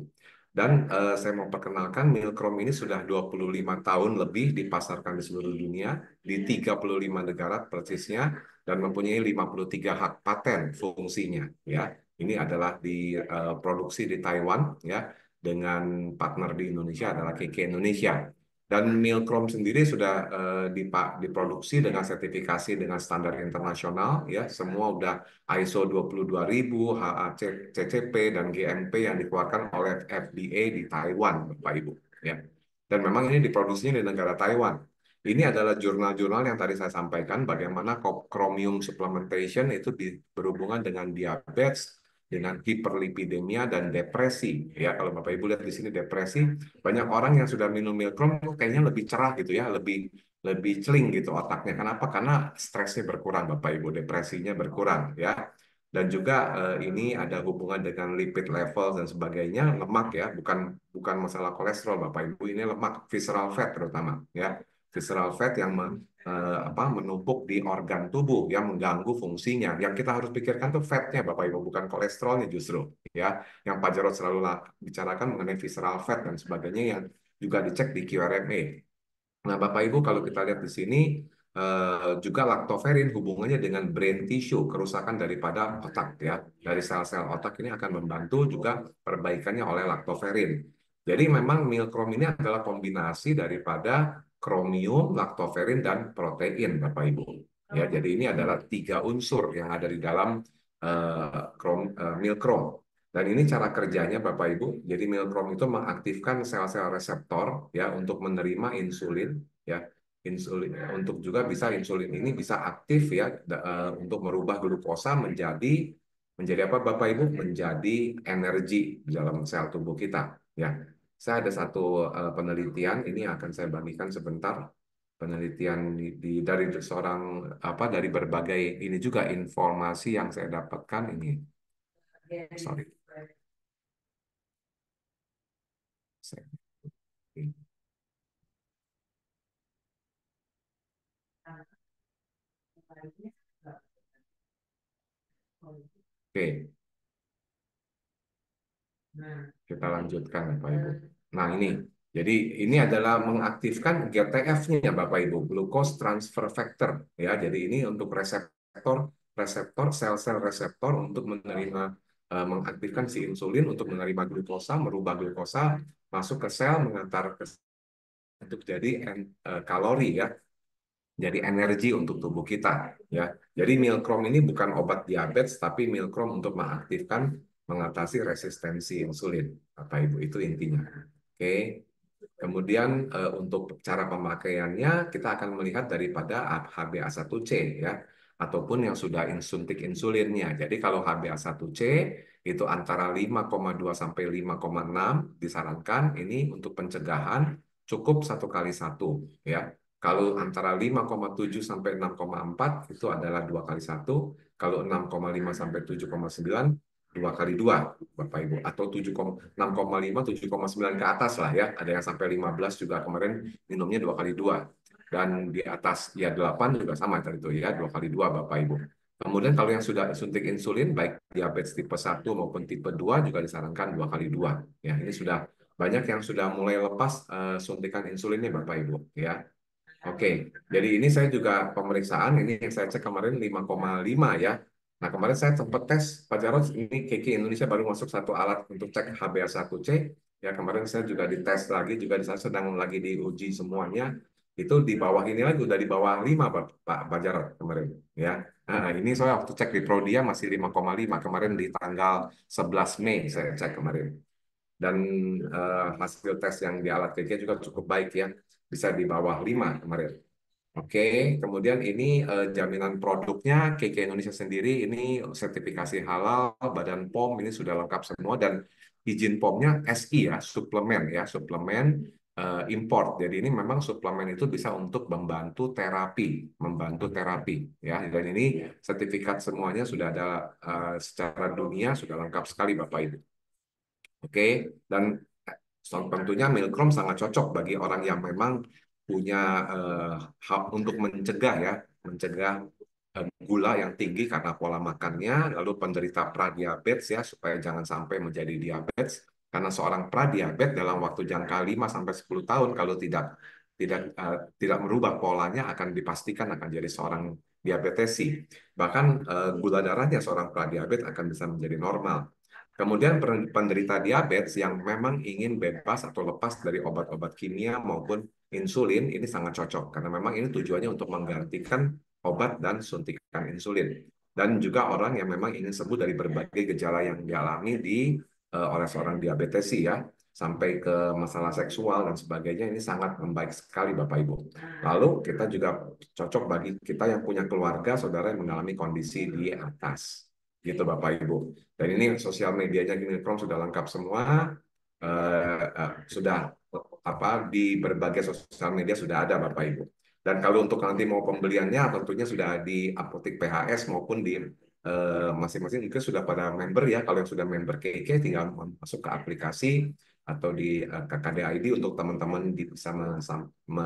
Dan uh, saya mau perkenalkan Milcrom ini sudah 25 tahun lebih dipasarkan di seluruh dunia, di 35 ya. negara persisnya, dan mempunyai 53 hak paten fungsinya. Ya, Ini adalah diproduksi eh, uh, di Taiwan, ya dengan partner di Indonesia adalah KK Indonesia. Dan Milcrom sendiri sudah uh, diproduksi dengan sertifikasi dengan standar internasional, ya semua sudah ISO 22000, HAC, CCP dan GMP yang dikeluarkan oleh FDA di Taiwan, Bapak Ibu, ya. Dan memang ini diproduksinya di negara Taiwan. Ini adalah jurnal-jurnal yang tadi saya sampaikan bagaimana chromium supplementation itu berhubungan dengan diabetes, dengan hiperlipidemia dan depresi. Ya, kalau Bapak Ibu lihat di sini depresi, hmm. banyak orang yang sudah minum Milkrom kayaknya lebih cerah gitu ya, lebih lebih celing gitu otaknya. Kenapa? Karena stresnya berkurang, Bapak Ibu, depresinya berkurang ya. Dan juga eh, ini ada hubungan dengan lipid level dan sebagainya, lemak ya, bukan bukan masalah kolesterol Bapak Ibu, ini lemak visceral fat terutama ya visceral fat yang men, eh, apa, menumpuk di organ tubuh yang mengganggu fungsinya. Yang kita harus pikirkan tuh fatnya, Bapak Ibu, bukan kolesterolnya justru. ya. Yang Pak Jarod selalu bicarakan mengenai visceral fat dan sebagainya yang juga dicek di QRMA. Nah, Bapak Ibu, kalau kita lihat di sini, eh, juga laktoferin hubungannya dengan brain tissue, kerusakan daripada otak ya. Dari sel-sel otak ini akan membantu juga perbaikannya oleh laktoferin. Jadi memang milkrom ini adalah kombinasi daripada kromium, laktoferin, dan protein, Bapak Ibu. Ya, oh. jadi ini adalah tiga unsur yang ada di dalam uh, uh, milkrom. Dan ini cara kerjanya Bapak Ibu. Jadi milkrom itu mengaktifkan sel-sel reseptor ya untuk menerima insulin ya insulin untuk juga bisa insulin ini bisa aktif ya eh, untuk merubah glukosa menjadi menjadi apa Bapak Ibu menjadi energi dalam sel tubuh kita ya saya ada satu eh, penelitian, ini akan saya bagikan sebentar. Penelitian di, dari seorang apa dari berbagai ini juga informasi yang saya dapatkan ini. Sorry. Oke. Kita lanjutkan ya, Pak Ibu. Nah ini, jadi ini adalah mengaktifkan GTF-nya Bapak Ibu, glucose transfer factor ya. Jadi ini untuk reseptor reseptor sel-sel reseptor untuk menerima eh, mengaktifkan si insulin untuk menerima glukosa, merubah glukosa masuk ke sel mengantar ke untuk jadi eh, kalori ya. Jadi energi untuk tubuh kita ya. Jadi Milkrom ini bukan obat diabetes tapi Milkrom untuk mengaktifkan mengatasi resistensi insulin. Bapak Ibu itu intinya. Oke. Kemudian eh, untuk cara pemakaiannya kita akan melihat daripada HbA1c ya ataupun yang sudah suntik insulinnya. Jadi kalau HbA1c itu antara 5,2 sampai 5,6 disarankan ini untuk pencegahan cukup satu kali satu ya. Kalau antara 5,7 sampai 6,4 itu adalah dua kali satu. Kalau 6,5 sampai 7,9 dua kali dua Bapak Ibu atau 7,6,5 7,9 ke atas lah ya ada yang sampai 15 juga kemarin minumnya dua kali dua dan di atas ya 8 juga sama itu ya dua kali dua Bapak Ibu kemudian kalau yang sudah suntik insulin baik diabetes tipe 1 maupun tipe 2 juga disarankan dua kali dua ya ini sudah banyak yang sudah mulai lepas uh, suntikan insulinnya Bapak Ibu ya Oke, jadi ini saya juga pemeriksaan, ini yang saya cek kemarin 5,5 ya, Nah, kemarin saya sempat tes, Pak Jarod, ini KK Indonesia baru masuk satu alat untuk cek hbs 1 c Ya, kemarin saya juga dites lagi, juga di sana sedang lagi diuji semuanya. Itu di bawah ini lagi, udah di bawah 5, Pak, Pak, Pak Jarod kemarin. Ya. Nah, ini saya waktu cek di Prodia masih 5,5. Kemarin di tanggal 11 Mei saya cek kemarin. Dan uh, hasil tes yang di alat KK juga cukup baik ya. Bisa di bawah 5 kemarin. Oke, kemudian ini eh, jaminan produknya KK Indonesia sendiri ini sertifikasi halal, Badan POM ini sudah lengkap semua dan izin POM-nya SI ya, suplemen ya, suplemen eh, import. Jadi ini memang suplemen itu bisa untuk membantu terapi, membantu terapi ya. Dan ini iya. sertifikat semuanya sudah ada eh, secara dunia sudah lengkap sekali Bapak Ibu. Oke, dan eh, tentunya Milkrom sangat cocok bagi orang yang memang punya eh, hak untuk mencegah ya, mencegah eh, gula yang tinggi karena pola makannya, lalu penderita pradiabetes ya supaya jangan sampai menjadi diabetes karena seorang pradiabetes dalam waktu jangka 5 sampai 10 tahun kalau tidak tidak uh, tidak merubah polanya akan dipastikan akan jadi seorang diabetesi. Bahkan uh, gula darahnya seorang pradiabetes akan bisa menjadi normal. Kemudian penderita diabetes yang memang ingin bebas atau lepas dari obat-obat kimia maupun insulin ini sangat cocok karena memang ini tujuannya untuk menggantikan obat dan suntikan insulin dan juga orang yang memang ingin sembuh dari berbagai gejala yang dialami di uh, oleh seorang diabetes ya sampai ke masalah seksual dan sebagainya ini sangat membaik sekali Bapak Ibu. Lalu kita juga cocok bagi kita yang punya keluarga saudara yang mengalami kondisi di atas gitu Bapak Ibu. Dan ini sosial medianya Gini Prom sudah lengkap semua uh, uh, sudah apa di berbagai sosial media sudah ada Bapak Ibu. Dan kalau untuk nanti mau pembeliannya tentunya sudah di apotek PHS maupun di eh, masing-masing eh, juga sudah pada member ya. Kalau yang sudah member KK tinggal masuk ke aplikasi atau di eh, KKD ID untuk teman-teman bisa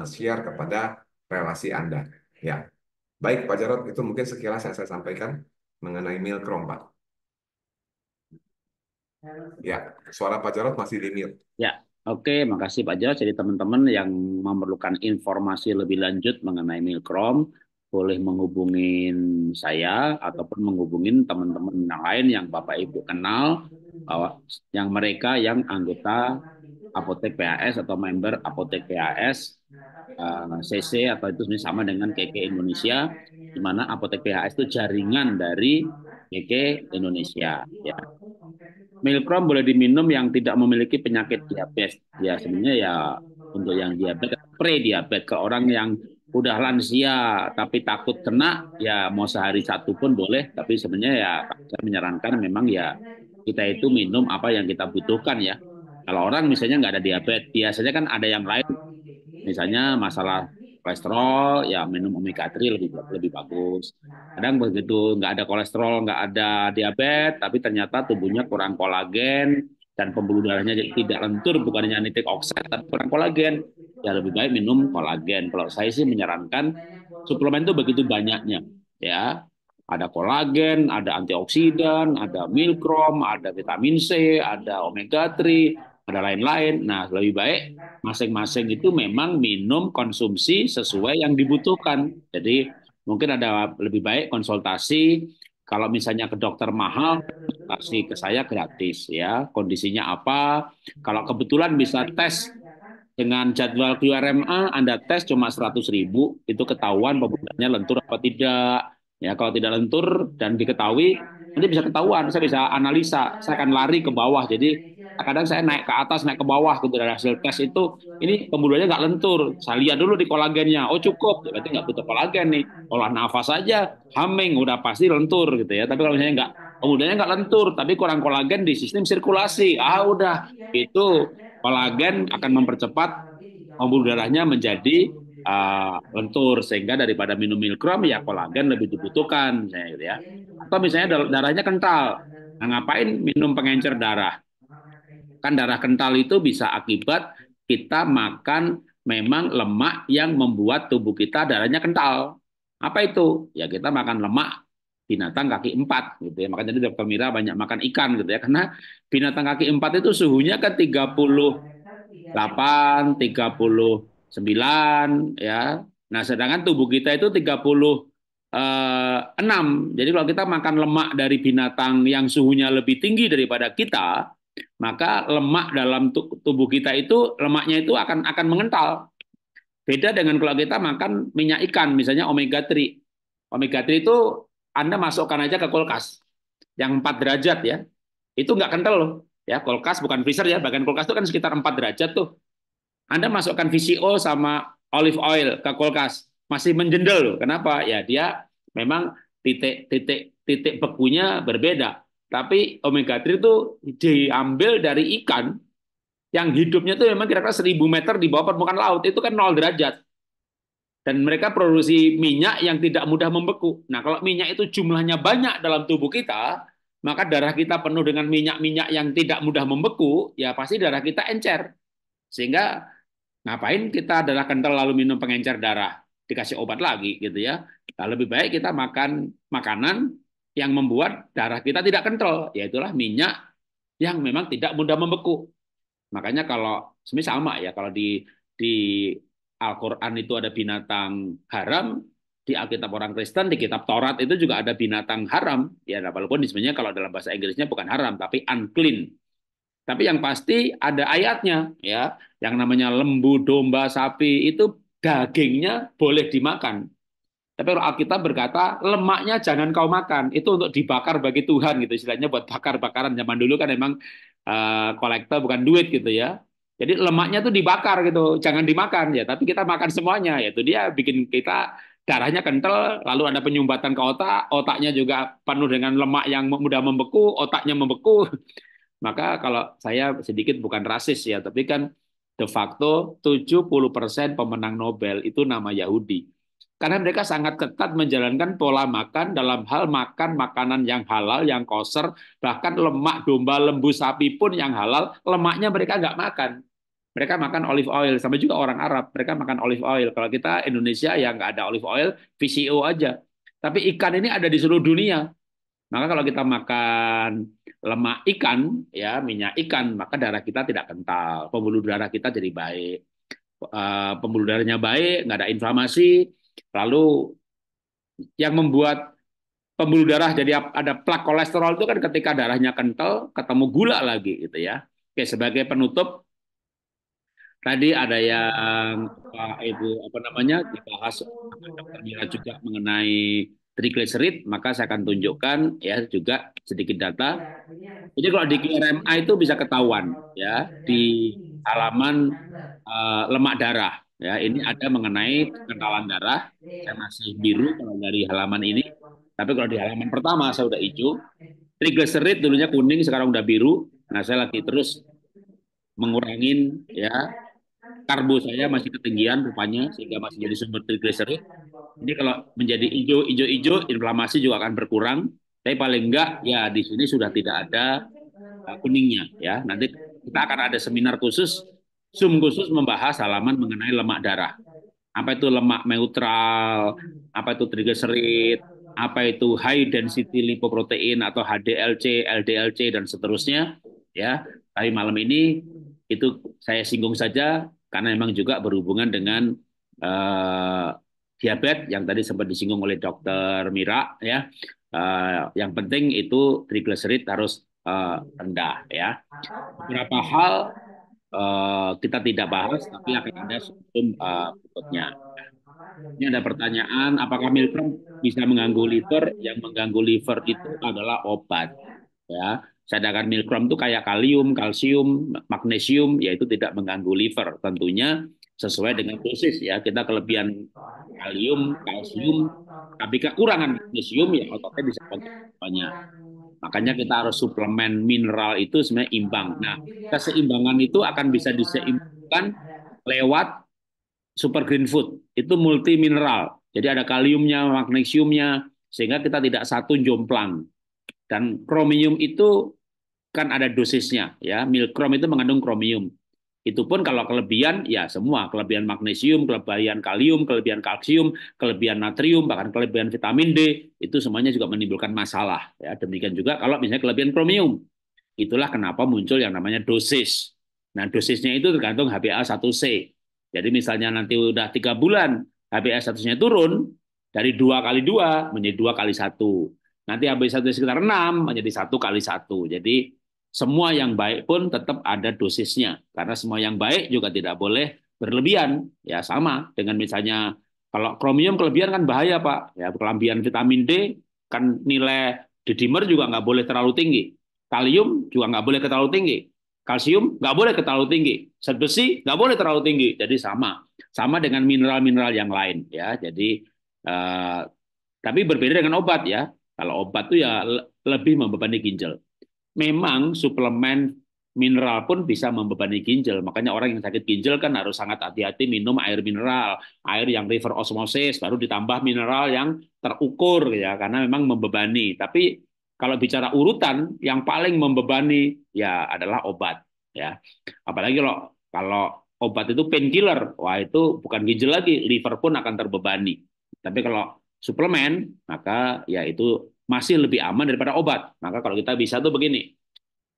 share kepada relasi Anda. Ya. Baik Pak Jarot, itu mungkin sekilas yang saya sampaikan mengenai mil Pak. Ya. ya, suara Pak Jarot masih di mute. Ya, Oke, makasih Pak Jos. Jadi teman-teman yang memerlukan informasi lebih lanjut mengenai Milkrom boleh menghubungi saya ataupun menghubungi teman-teman yang lain yang Bapak Ibu kenal yang mereka yang anggota apotek PAS atau member apotek PAS CC eh, atau itu sama dengan KK Indonesia di mana apotek PAS itu jaringan dari Oke, Indonesia. Ya. Milkrom boleh diminum yang tidak memiliki penyakit diabetes. Ya sebenarnya ya untuk yang diabetes pre diabetes ke orang yang udah lansia tapi takut kena ya mau sehari satu pun boleh tapi sebenarnya ya saya menyarankan memang ya kita itu minum apa yang kita butuhkan ya kalau orang misalnya nggak ada diabetes biasanya kan ada yang lain misalnya masalah kolesterol ya minum omega 3 lebih lebih bagus kadang begitu nggak ada kolesterol nggak ada diabetes tapi ternyata tubuhnya kurang kolagen dan pembuluh darahnya tidak lentur bukannya nitric oxide tapi kurang kolagen ya lebih baik minum kolagen kalau saya sih menyarankan suplemen itu begitu banyaknya ya ada kolagen, ada antioksidan, ada milkrom, ada vitamin C, ada omega 3, ada lain-lain. Nah, lebih baik masing-masing itu memang minum konsumsi sesuai yang dibutuhkan. Jadi mungkin ada lebih baik konsultasi kalau misalnya ke dokter mahal, pasti ke saya gratis ya. Kondisinya apa? Kalau kebetulan bisa tes dengan jadwal QRMA Anda tes cuma seratus ribu itu ketahuan pembuluhnya lentur apa tidak ya kalau tidak lentur dan diketahui nanti bisa ketahuan saya bisa analisa saya akan lari ke bawah jadi kadang saya naik ke atas, naik ke bawah gitu dari hasil tes itu, ini pembuluhnya nggak lentur. Saya lihat dulu di kolagennya, oh cukup, berarti nggak butuh kolagen nih. Olah nafas saja, humming udah pasti lentur gitu ya. Tapi kalau misalnya nggak pembuluhnya nggak lentur, tapi kurang kolagen di sistem sirkulasi, ah udah itu kolagen akan mempercepat pembuluh darahnya menjadi uh, lentur sehingga daripada minum milkrom ya kolagen lebih dibutuhkan misalnya gitu ya. Atau misalnya darahnya kental, Nah, ngapain minum pengencer darah? Kan darah kental itu bisa akibat kita makan memang lemak yang membuat tubuh kita darahnya kental. Apa itu? Ya kita makan lemak binatang kaki empat gitu ya. Makanya jadi dokter Mira banyak makan ikan gitu ya. Karena binatang kaki empat itu suhunya ke 38, 39 ya. Nah, sedangkan tubuh kita itu puluh eh, enam. Jadi kalau kita makan lemak dari binatang yang suhunya lebih tinggi daripada kita, maka lemak dalam tubuh kita itu lemaknya itu akan akan mengental. Beda dengan kalau kita makan minyak ikan misalnya omega 3. Omega 3 itu Anda masukkan aja ke kulkas yang 4 derajat ya. Itu nggak kental loh. Ya, kulkas bukan freezer ya, bagian kulkas itu kan sekitar 4 derajat tuh. Anda masukkan VCO sama olive oil ke kulkas, masih menjendel loh. Kenapa? Ya dia memang titik-titik titik bekunya berbeda tapi omega 3 itu diambil dari ikan yang hidupnya itu memang kira-kira 1000 meter di bawah permukaan laut. Itu kan nol derajat. Dan mereka produksi minyak yang tidak mudah membeku. Nah, kalau minyak itu jumlahnya banyak dalam tubuh kita, maka darah kita penuh dengan minyak-minyak yang tidak mudah membeku, ya pasti darah kita encer. Sehingga ngapain kita darah kental lalu minum pengencer darah? Dikasih obat lagi gitu ya. Nah, lebih baik kita makan makanan yang membuat darah kita tidak kental, yaitulah minyak yang memang tidak mudah membeku. Makanya kalau semisal sama ya kalau di di Al-Qur'an itu ada binatang haram, di Alkitab orang Kristen, di kitab Taurat itu juga ada binatang haram. Ya, nah, walaupun sebenarnya kalau dalam bahasa Inggrisnya bukan haram, tapi unclean. Tapi yang pasti ada ayatnya, ya, yang namanya lembu, domba, sapi itu dagingnya boleh dimakan. Tapi kalau Alkitab berkata lemaknya jangan kau makan, itu untuk dibakar bagi Tuhan gitu istilahnya buat bakar-bakaran zaman dulu kan emang uh, kolektor bukan duit gitu ya. Jadi lemaknya tuh dibakar gitu, jangan dimakan ya. Tapi kita makan semuanya, yaitu dia bikin kita darahnya kental, lalu ada penyumbatan ke otak, otaknya juga penuh dengan lemak yang mudah membeku, otaknya membeku. <laughs> Maka kalau saya sedikit bukan rasis ya, tapi kan de facto 70% pemenang Nobel itu nama Yahudi. Karena mereka sangat ketat menjalankan pola makan dalam hal makan makanan yang halal, yang koser, bahkan lemak domba, lembu, sapi pun yang halal, lemaknya mereka nggak makan. Mereka makan olive oil, sama juga orang Arab, mereka makan olive oil. Kalau kita Indonesia yang nggak ada olive oil, VCO aja. Tapi ikan ini ada di seluruh dunia. Maka kalau kita makan lemak ikan, ya minyak ikan, maka darah kita tidak kental, pembuluh darah kita jadi baik, eh, pembuluh darahnya baik, nggak ada inflamasi, Lalu yang membuat pembuluh darah jadi ada plak kolesterol itu kan ketika darahnya kental ketemu gula lagi gitu ya. Oke, sebagai penutup tadi ada yang Pak Ibu apa namanya dibahas Dokter Mira juga mengenai triglycerid, maka saya akan tunjukkan ya juga sedikit data. Jadi kalau di QRMA itu bisa ketahuan ya di halaman uh, lemak darah Ya, ini ada mengenai kekentalan darah. Saya masih biru kalau dari halaman ini. Tapi kalau di halaman pertama saya udah hijau. Triglycerid dulunya kuning, sekarang udah biru. Nah, saya lagi terus mengurangin ya karbo saya masih ketinggian rupanya sehingga masih jadi sumber triglycerid. Ini kalau menjadi hijau, hijau, hijau, inflamasi juga akan berkurang. Tapi paling enggak ya di sini sudah tidak ada uh, kuningnya ya. Nanti kita akan ada seminar khusus Zoom khusus membahas halaman mengenai lemak darah. Apa itu lemak neutral, apa itu triglycerid, apa itu high density lipoprotein atau HDLC, LDLC dan seterusnya ya. Tapi malam ini itu saya singgung saja karena memang juga berhubungan dengan uh, diabetes yang tadi sempat disinggung oleh dokter Mira ya. Uh, yang penting itu triglycerid harus uh, rendah ya. berapa hal Eh, kita tidak bahas, tapi akan ada sebelum uh, eh, berikutnya. Ini ada pertanyaan, apakah milkrom bisa mengganggu liver? Yang mengganggu liver itu adalah obat. Ya, sedangkan milkrom itu kayak kalium, kalsium, magnesium, yaitu tidak mengganggu liver. Tentunya sesuai dengan dosis ya. Kita kelebihan kalium, kalsium, tapi kekurangan magnesium ya ototnya bisa banyak. Makanya kita harus suplemen mineral itu sebenarnya imbang. Nah, keseimbangan itu akan bisa diseimbangkan lewat super green food. Itu multi mineral. Jadi ada kaliumnya, magnesiumnya, sehingga kita tidak satu jomplang. Dan kromium itu kan ada dosisnya ya. Milkrom itu mengandung kromium. Itu pun kalau kelebihan ya semua, kelebihan magnesium, kelebihan kalium, kelebihan kalsium, kelebihan natrium, bahkan kelebihan vitamin D, itu semuanya juga menimbulkan masalah. Ya, demikian juga kalau misalnya kelebihan kromium. Itulah kenapa muncul yang namanya dosis. Nah, dosisnya itu tergantung HbA1c. Jadi misalnya nanti udah tiga bulan HbA1c-nya turun dari dua kali dua menjadi dua kali satu. Nanti HbA1c sekitar enam menjadi satu kali satu. Jadi semua yang baik pun tetap ada dosisnya karena semua yang baik juga tidak boleh berlebihan ya sama dengan misalnya kalau kromium kelebihan kan bahaya pak ya kelebihan vitamin D kan nilai didimer dimer juga nggak boleh terlalu tinggi kalium juga nggak boleh terlalu tinggi kalsium nggak boleh terlalu tinggi zat besi nggak boleh terlalu tinggi jadi sama sama dengan mineral-mineral yang lain ya jadi eh, tapi berbeda dengan obat ya kalau obat tuh ya lebih membebani ginjal memang suplemen mineral pun bisa membebani ginjal. Makanya orang yang sakit ginjal kan harus sangat hati-hati minum air mineral, air yang river osmosis, baru ditambah mineral yang terukur ya, karena memang membebani. Tapi kalau bicara urutan, yang paling membebani ya adalah obat ya. Apalagi kalau kalau obat itu painkiller, wah itu bukan ginjal lagi, liver pun akan terbebani. Tapi kalau suplemen, maka ya itu masih lebih aman daripada obat. Maka kalau kita bisa tuh begini,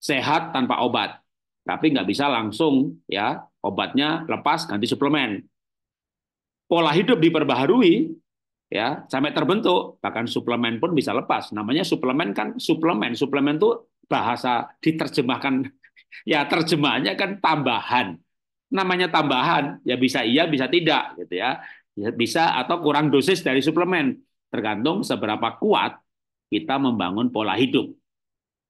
sehat tanpa obat, tapi nggak bisa langsung ya obatnya lepas ganti suplemen. Pola hidup diperbaharui ya sampai terbentuk bahkan suplemen pun bisa lepas namanya suplemen kan suplemen suplemen tuh bahasa diterjemahkan <laughs> ya terjemahannya kan tambahan namanya tambahan ya bisa iya bisa tidak gitu ya, ya bisa atau kurang dosis dari suplemen tergantung seberapa kuat kita membangun pola hidup.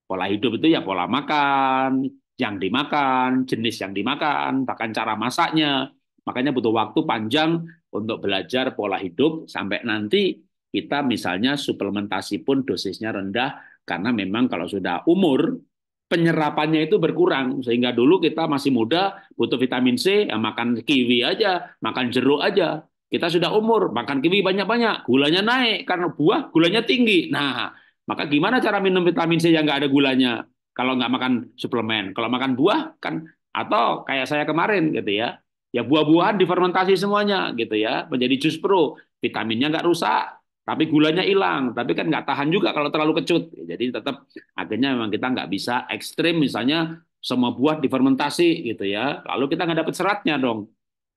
Pola hidup itu ya pola makan, yang dimakan, jenis yang dimakan, bahkan cara masaknya. Makanya butuh waktu panjang untuk belajar pola hidup sampai nanti kita misalnya suplementasi pun dosisnya rendah karena memang kalau sudah umur penyerapannya itu berkurang sehingga dulu kita masih muda butuh vitamin C ya makan kiwi aja makan jeruk aja kita sudah umur, makan kiwi banyak-banyak, gulanya naik karena buah gulanya tinggi. Nah, maka gimana cara minum vitamin C yang nggak ada gulanya? Kalau nggak makan suplemen, kalau makan buah kan atau kayak saya kemarin gitu ya, ya buah-buahan difermentasi semuanya gitu ya, menjadi jus pro, vitaminnya nggak rusak, tapi gulanya hilang, tapi kan nggak tahan juga kalau terlalu kecut. Jadi tetap akhirnya memang kita nggak bisa ekstrim misalnya semua buah difermentasi gitu ya. Lalu kita nggak dapat seratnya dong.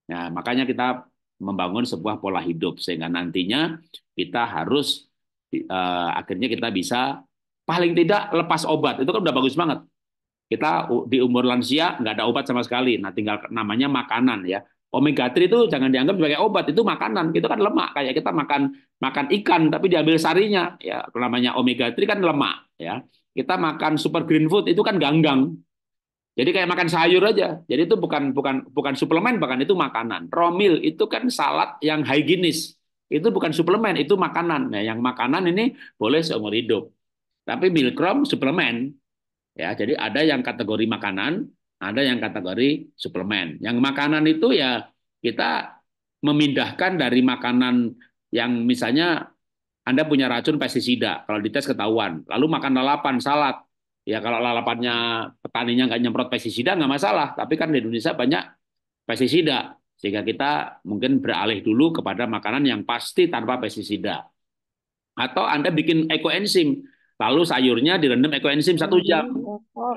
Nah, makanya kita membangun sebuah pola hidup sehingga nantinya kita harus uh, akhirnya kita bisa paling tidak lepas obat itu kan udah bagus banget kita di umur lansia nggak ada obat sama sekali nah tinggal namanya makanan ya omega 3 itu jangan dianggap sebagai obat itu makanan itu kan lemak kayak kita makan makan ikan tapi diambil sarinya ya namanya omega 3 kan lemak ya kita makan super green food itu kan ganggang jadi kayak makan sayur aja. Jadi itu bukan bukan bukan suplemen, bahkan itu makanan. Romil itu kan salad yang higienis. Itu bukan suplemen, itu makanan. Nah, yang makanan ini boleh seumur hidup. Tapi milkrom suplemen. Ya, jadi ada yang kategori makanan, ada yang kategori suplemen. Yang makanan itu ya kita memindahkan dari makanan yang misalnya Anda punya racun pestisida, kalau dites ketahuan. Lalu makan lalapan, salad, Ya kalau lalapannya petaninya nggak nyemprot pestisida nggak masalah, tapi kan di Indonesia banyak pestisida sehingga kita mungkin beralih dulu kepada makanan yang pasti tanpa pestisida. Atau Anda bikin ekoenzim, lalu sayurnya direndam ekoenzim satu jam. Oh, oh.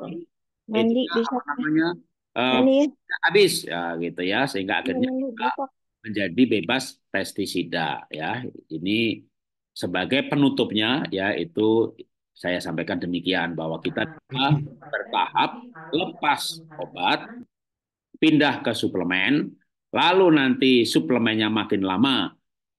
Mandi bisa namanya uh, habis ya gitu ya sehingga iya, akhirnya menjadi bebas pestisida ya. Ini sebagai penutupnya ya itu saya sampaikan demikian bahwa kita ah. bertahap lepas obat, pindah ke suplemen, lalu nanti suplemennya makin lama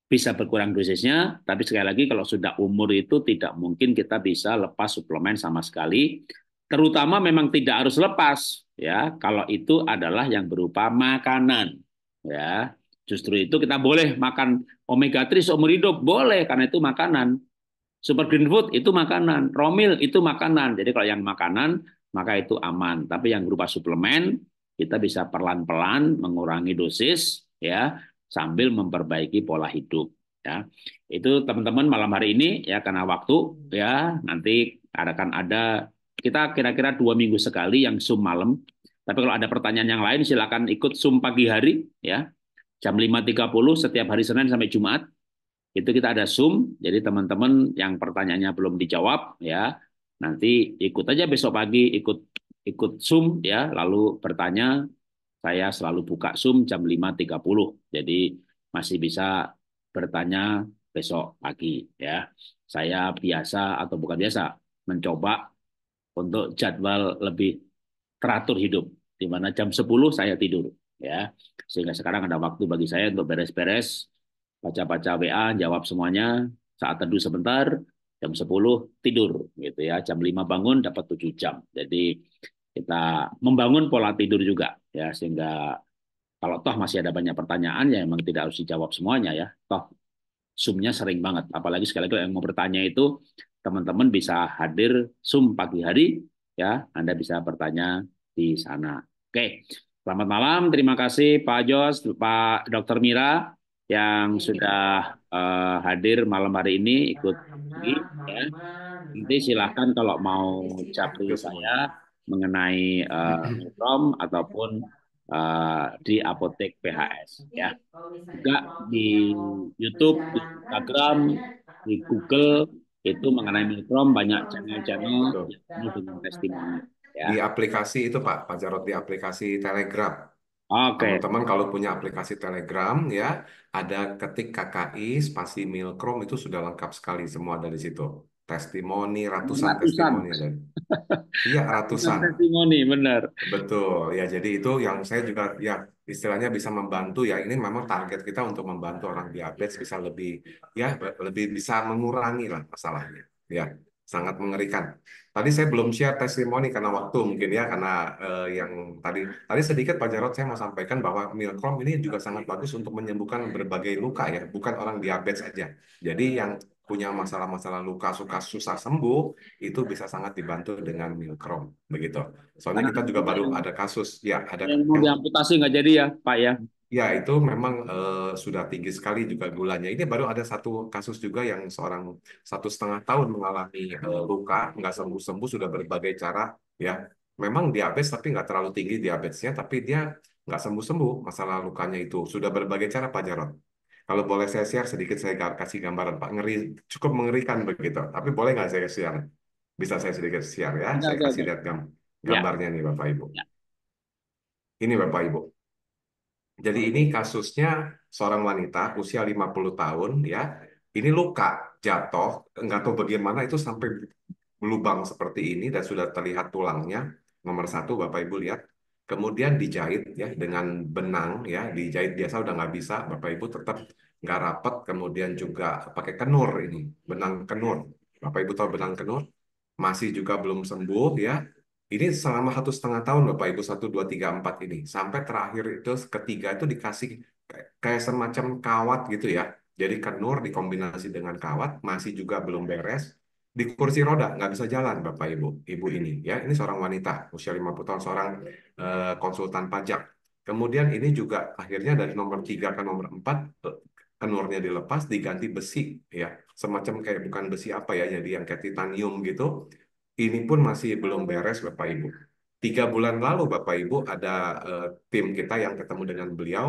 bisa berkurang dosisnya, tapi sekali lagi kalau sudah umur itu tidak mungkin kita bisa lepas suplemen sama sekali, terutama memang tidak harus lepas ya, kalau itu adalah yang berupa makanan ya. Justru itu kita boleh makan omega 3 seumur hidup, boleh karena itu makanan. Super green food itu makanan, romil itu makanan. Jadi kalau yang makanan maka itu aman. Tapi yang berupa suplemen kita bisa pelan-pelan mengurangi dosis ya sambil memperbaiki pola hidup ya. Itu teman-teman malam hari ini ya karena waktu ya nanti akan ada kita kira-kira dua minggu sekali yang Zoom malam. Tapi kalau ada pertanyaan yang lain silakan ikut Zoom pagi hari ya. Jam 5.30 setiap hari Senin sampai Jumat itu kita ada Zoom. Jadi teman-teman yang pertanyaannya belum dijawab ya, nanti ikut aja besok pagi ikut ikut Zoom ya, lalu bertanya. Saya selalu buka Zoom jam 5.30. Jadi masih bisa bertanya besok pagi ya. Saya biasa atau bukan biasa mencoba untuk jadwal lebih teratur hidup di mana jam 10 saya tidur ya. Sehingga sekarang ada waktu bagi saya untuk beres-beres baca-baca WA, jawab semuanya, saat teduh sebentar, jam 10 tidur gitu ya, jam 5 bangun dapat 7 jam. Jadi kita membangun pola tidur juga ya sehingga kalau toh masih ada banyak pertanyaan ya memang tidak harus dijawab semuanya ya. Toh sumnya sering banget. Apalagi sekali lagi yang mau bertanya itu teman-teman bisa hadir Zoom pagi hari ya. Anda bisa bertanya di sana. Oke. Selamat malam, terima kasih Pak Jos, Pak Dr. Mira, yang iya. sudah uh, hadir malam hari ini ikut ini, ya. nanti silahkan kalau mau capri saya mengenai uh, ataupun uh, di apotek PHS ya juga di YouTube, di Instagram, di Google itu mengenai mikrom banyak channel-channel yang dengan testimoni. Ya. Di aplikasi itu Pak, Pak Jarot di aplikasi Telegram Oke. Teman-teman kalau punya aplikasi Telegram ya, ada ketik KKI spasi Chrome itu sudah lengkap sekali semua ada di situ. Testimoni, ratusan Ratusan. testimoni ada. Iya, <laughs> Ratusan testimoni, benar. Betul. Ya, jadi itu yang saya juga ya istilahnya bisa membantu ya. Ini memang target kita untuk membantu orang diabetes bisa lebih ya lebih bisa mengurangi lah masalahnya. Ya sangat mengerikan. Tadi saya belum share testimoni karena waktu mungkin ya, karena uh, yang tadi tadi sedikit Pak Jarot saya mau sampaikan bahwa Milcrom ini juga sangat bagus untuk menyembuhkan berbagai luka ya, bukan orang diabetes saja. Jadi yang punya masalah-masalah luka suka susah sembuh itu bisa sangat dibantu dengan Milcrom begitu. Soalnya kita juga baru ada kasus ya ada yang mau diamputasi nggak jadi ya Pak ya. Ya, itu memang uh, sudah tinggi sekali juga gulanya. Ini baru ada satu kasus juga yang seorang satu setengah tahun mengalami uh, luka, nggak sembuh-sembuh, sudah berbagai cara. Ya, memang diabetes tapi nggak terlalu tinggi diabetesnya, tapi dia nggak sembuh-sembuh masalah lukanya itu. Sudah berbagai cara Pak Jarot. Kalau boleh saya share sedikit, saya kasih gambaran Pak. Ngeri, cukup mengerikan begitu. Tapi boleh nggak saya share? Bisa saya sedikit share ya? saya kasih lihat ya. gambarnya nih Bapak Ibu. Ya. Ini Bapak Ibu jadi ini kasusnya seorang wanita usia 50 tahun ya. Ini luka jatuh, nggak tahu bagaimana itu sampai lubang seperti ini dan sudah terlihat tulangnya. Nomor satu Bapak Ibu lihat. Kemudian dijahit ya dengan benang ya, dijahit biasa udah nggak bisa, Bapak Ibu tetap nggak rapat, kemudian juga pakai kenur ini, benang kenur. Bapak Ibu tahu benang kenur? Masih juga belum sembuh ya, ini selama satu setengah tahun Bapak Ibu, satu, dua, tiga, empat ini. Sampai terakhir itu ketiga itu dikasih kayak semacam kawat gitu ya. Jadi kenur dikombinasi dengan kawat, masih juga belum beres. Di kursi roda, nggak bisa jalan Bapak Ibu. Ibu ini ya, ini seorang wanita, usia 50 tahun, seorang eh, konsultan pajak. Kemudian ini juga akhirnya dari nomor tiga ke nomor empat eh, kenurnya dilepas, diganti besi ya. Semacam kayak bukan besi apa ya, jadi yang kayak titanium gitu ini pun masih belum beres Bapak Ibu. Tiga bulan lalu Bapak Ibu ada uh, tim kita yang ketemu dengan beliau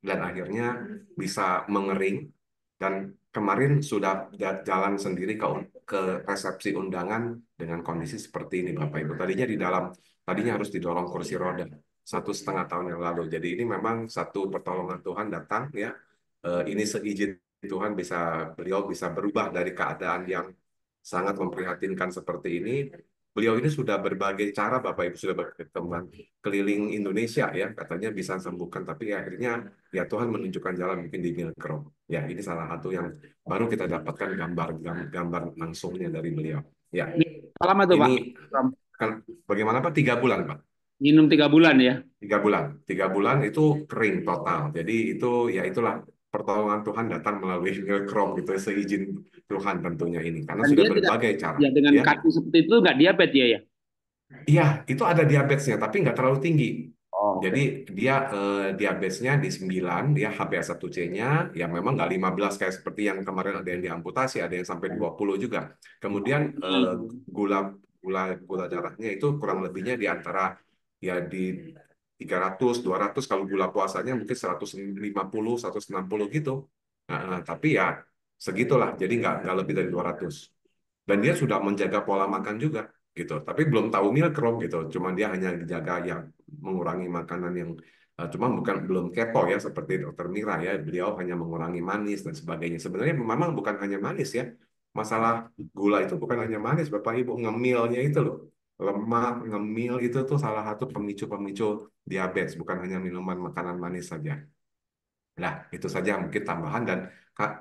dan akhirnya bisa mengering dan kemarin sudah jalan sendiri ke ke resepsi undangan dengan kondisi seperti ini Bapak Ibu. Tadinya di dalam tadinya harus didorong kursi roda satu setengah tahun yang lalu. Jadi ini memang satu pertolongan Tuhan datang ya. Uh, ini seizin Tuhan bisa beliau bisa berubah dari keadaan yang sangat memprihatinkan seperti ini. Beliau ini sudah berbagai cara Bapak Ibu sudah berkembang keliling Indonesia ya katanya bisa sembuhkan tapi akhirnya ya Tuhan menunjukkan jalan mungkin di Milkrom. Ya ini salah satu yang baru kita dapatkan gambar gambar langsungnya dari beliau. Ya. Iya, lama tuh ini, Pak. Kan, bagaimana Pak? Tiga bulan Pak minum tiga bulan ya tiga bulan tiga bulan itu kering total jadi itu ya itulah pertolongan Tuhan datang melalui Chrome gitu ya, seizin Tuhan tentunya ini karena Dan sudah berbagai tidak, cara. Ya dengan ya. kaki seperti itu nggak diabetes ya ya? Iya itu ada diabetesnya tapi nggak terlalu tinggi. Oh, okay. Jadi dia eh, diabetesnya di 9, dia HbA1c-nya ya memang nggak 15 kayak seperti yang kemarin ada yang diamputasi, ada yang sampai 20 juga. Kemudian eh, hmm. gula gula gula darahnya itu kurang lebihnya di antara ya di 300, 200 kalau gula puasanya mungkin 150, 160 gitu. Nah, tapi ya segitulah, jadi nggak nggak lebih dari 200. Dan dia sudah menjaga pola makan juga gitu, tapi belum tahu meal crop gitu. Cuma dia hanya dijaga yang mengurangi makanan yang uh, eh, cuma bukan belum keto ya seperti dokter Mira ya, beliau hanya mengurangi manis dan sebagainya. Sebenarnya memang bukan hanya manis ya. Masalah gula itu bukan hanya manis, Bapak Ibu ngemilnya itu loh lemak, ngemil itu tuh salah satu pemicu-pemicu diabetes, bukan hanya minuman makanan manis saja. Nah, itu saja mungkin tambahan dan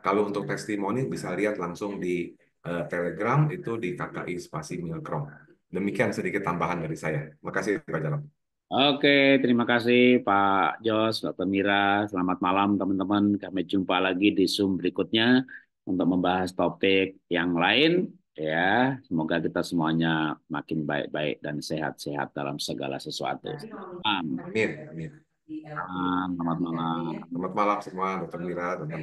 kalau untuk testimoni bisa lihat langsung di uh, Telegram itu di KKI spasi Milkrom. Demikian sedikit tambahan dari saya. Makasih Pak Jalan. Oke, terima kasih Pak Jos, Pak Mira. Selamat malam teman-teman. Kami jumpa lagi di Zoom berikutnya untuk membahas topik yang lain ya semoga kita semuanya makin baik-baik dan sehat-sehat dalam segala sesuatu amin amin, amin. selamat malam selamat malam semua dokter Mira dan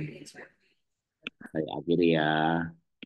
saya akhiri ya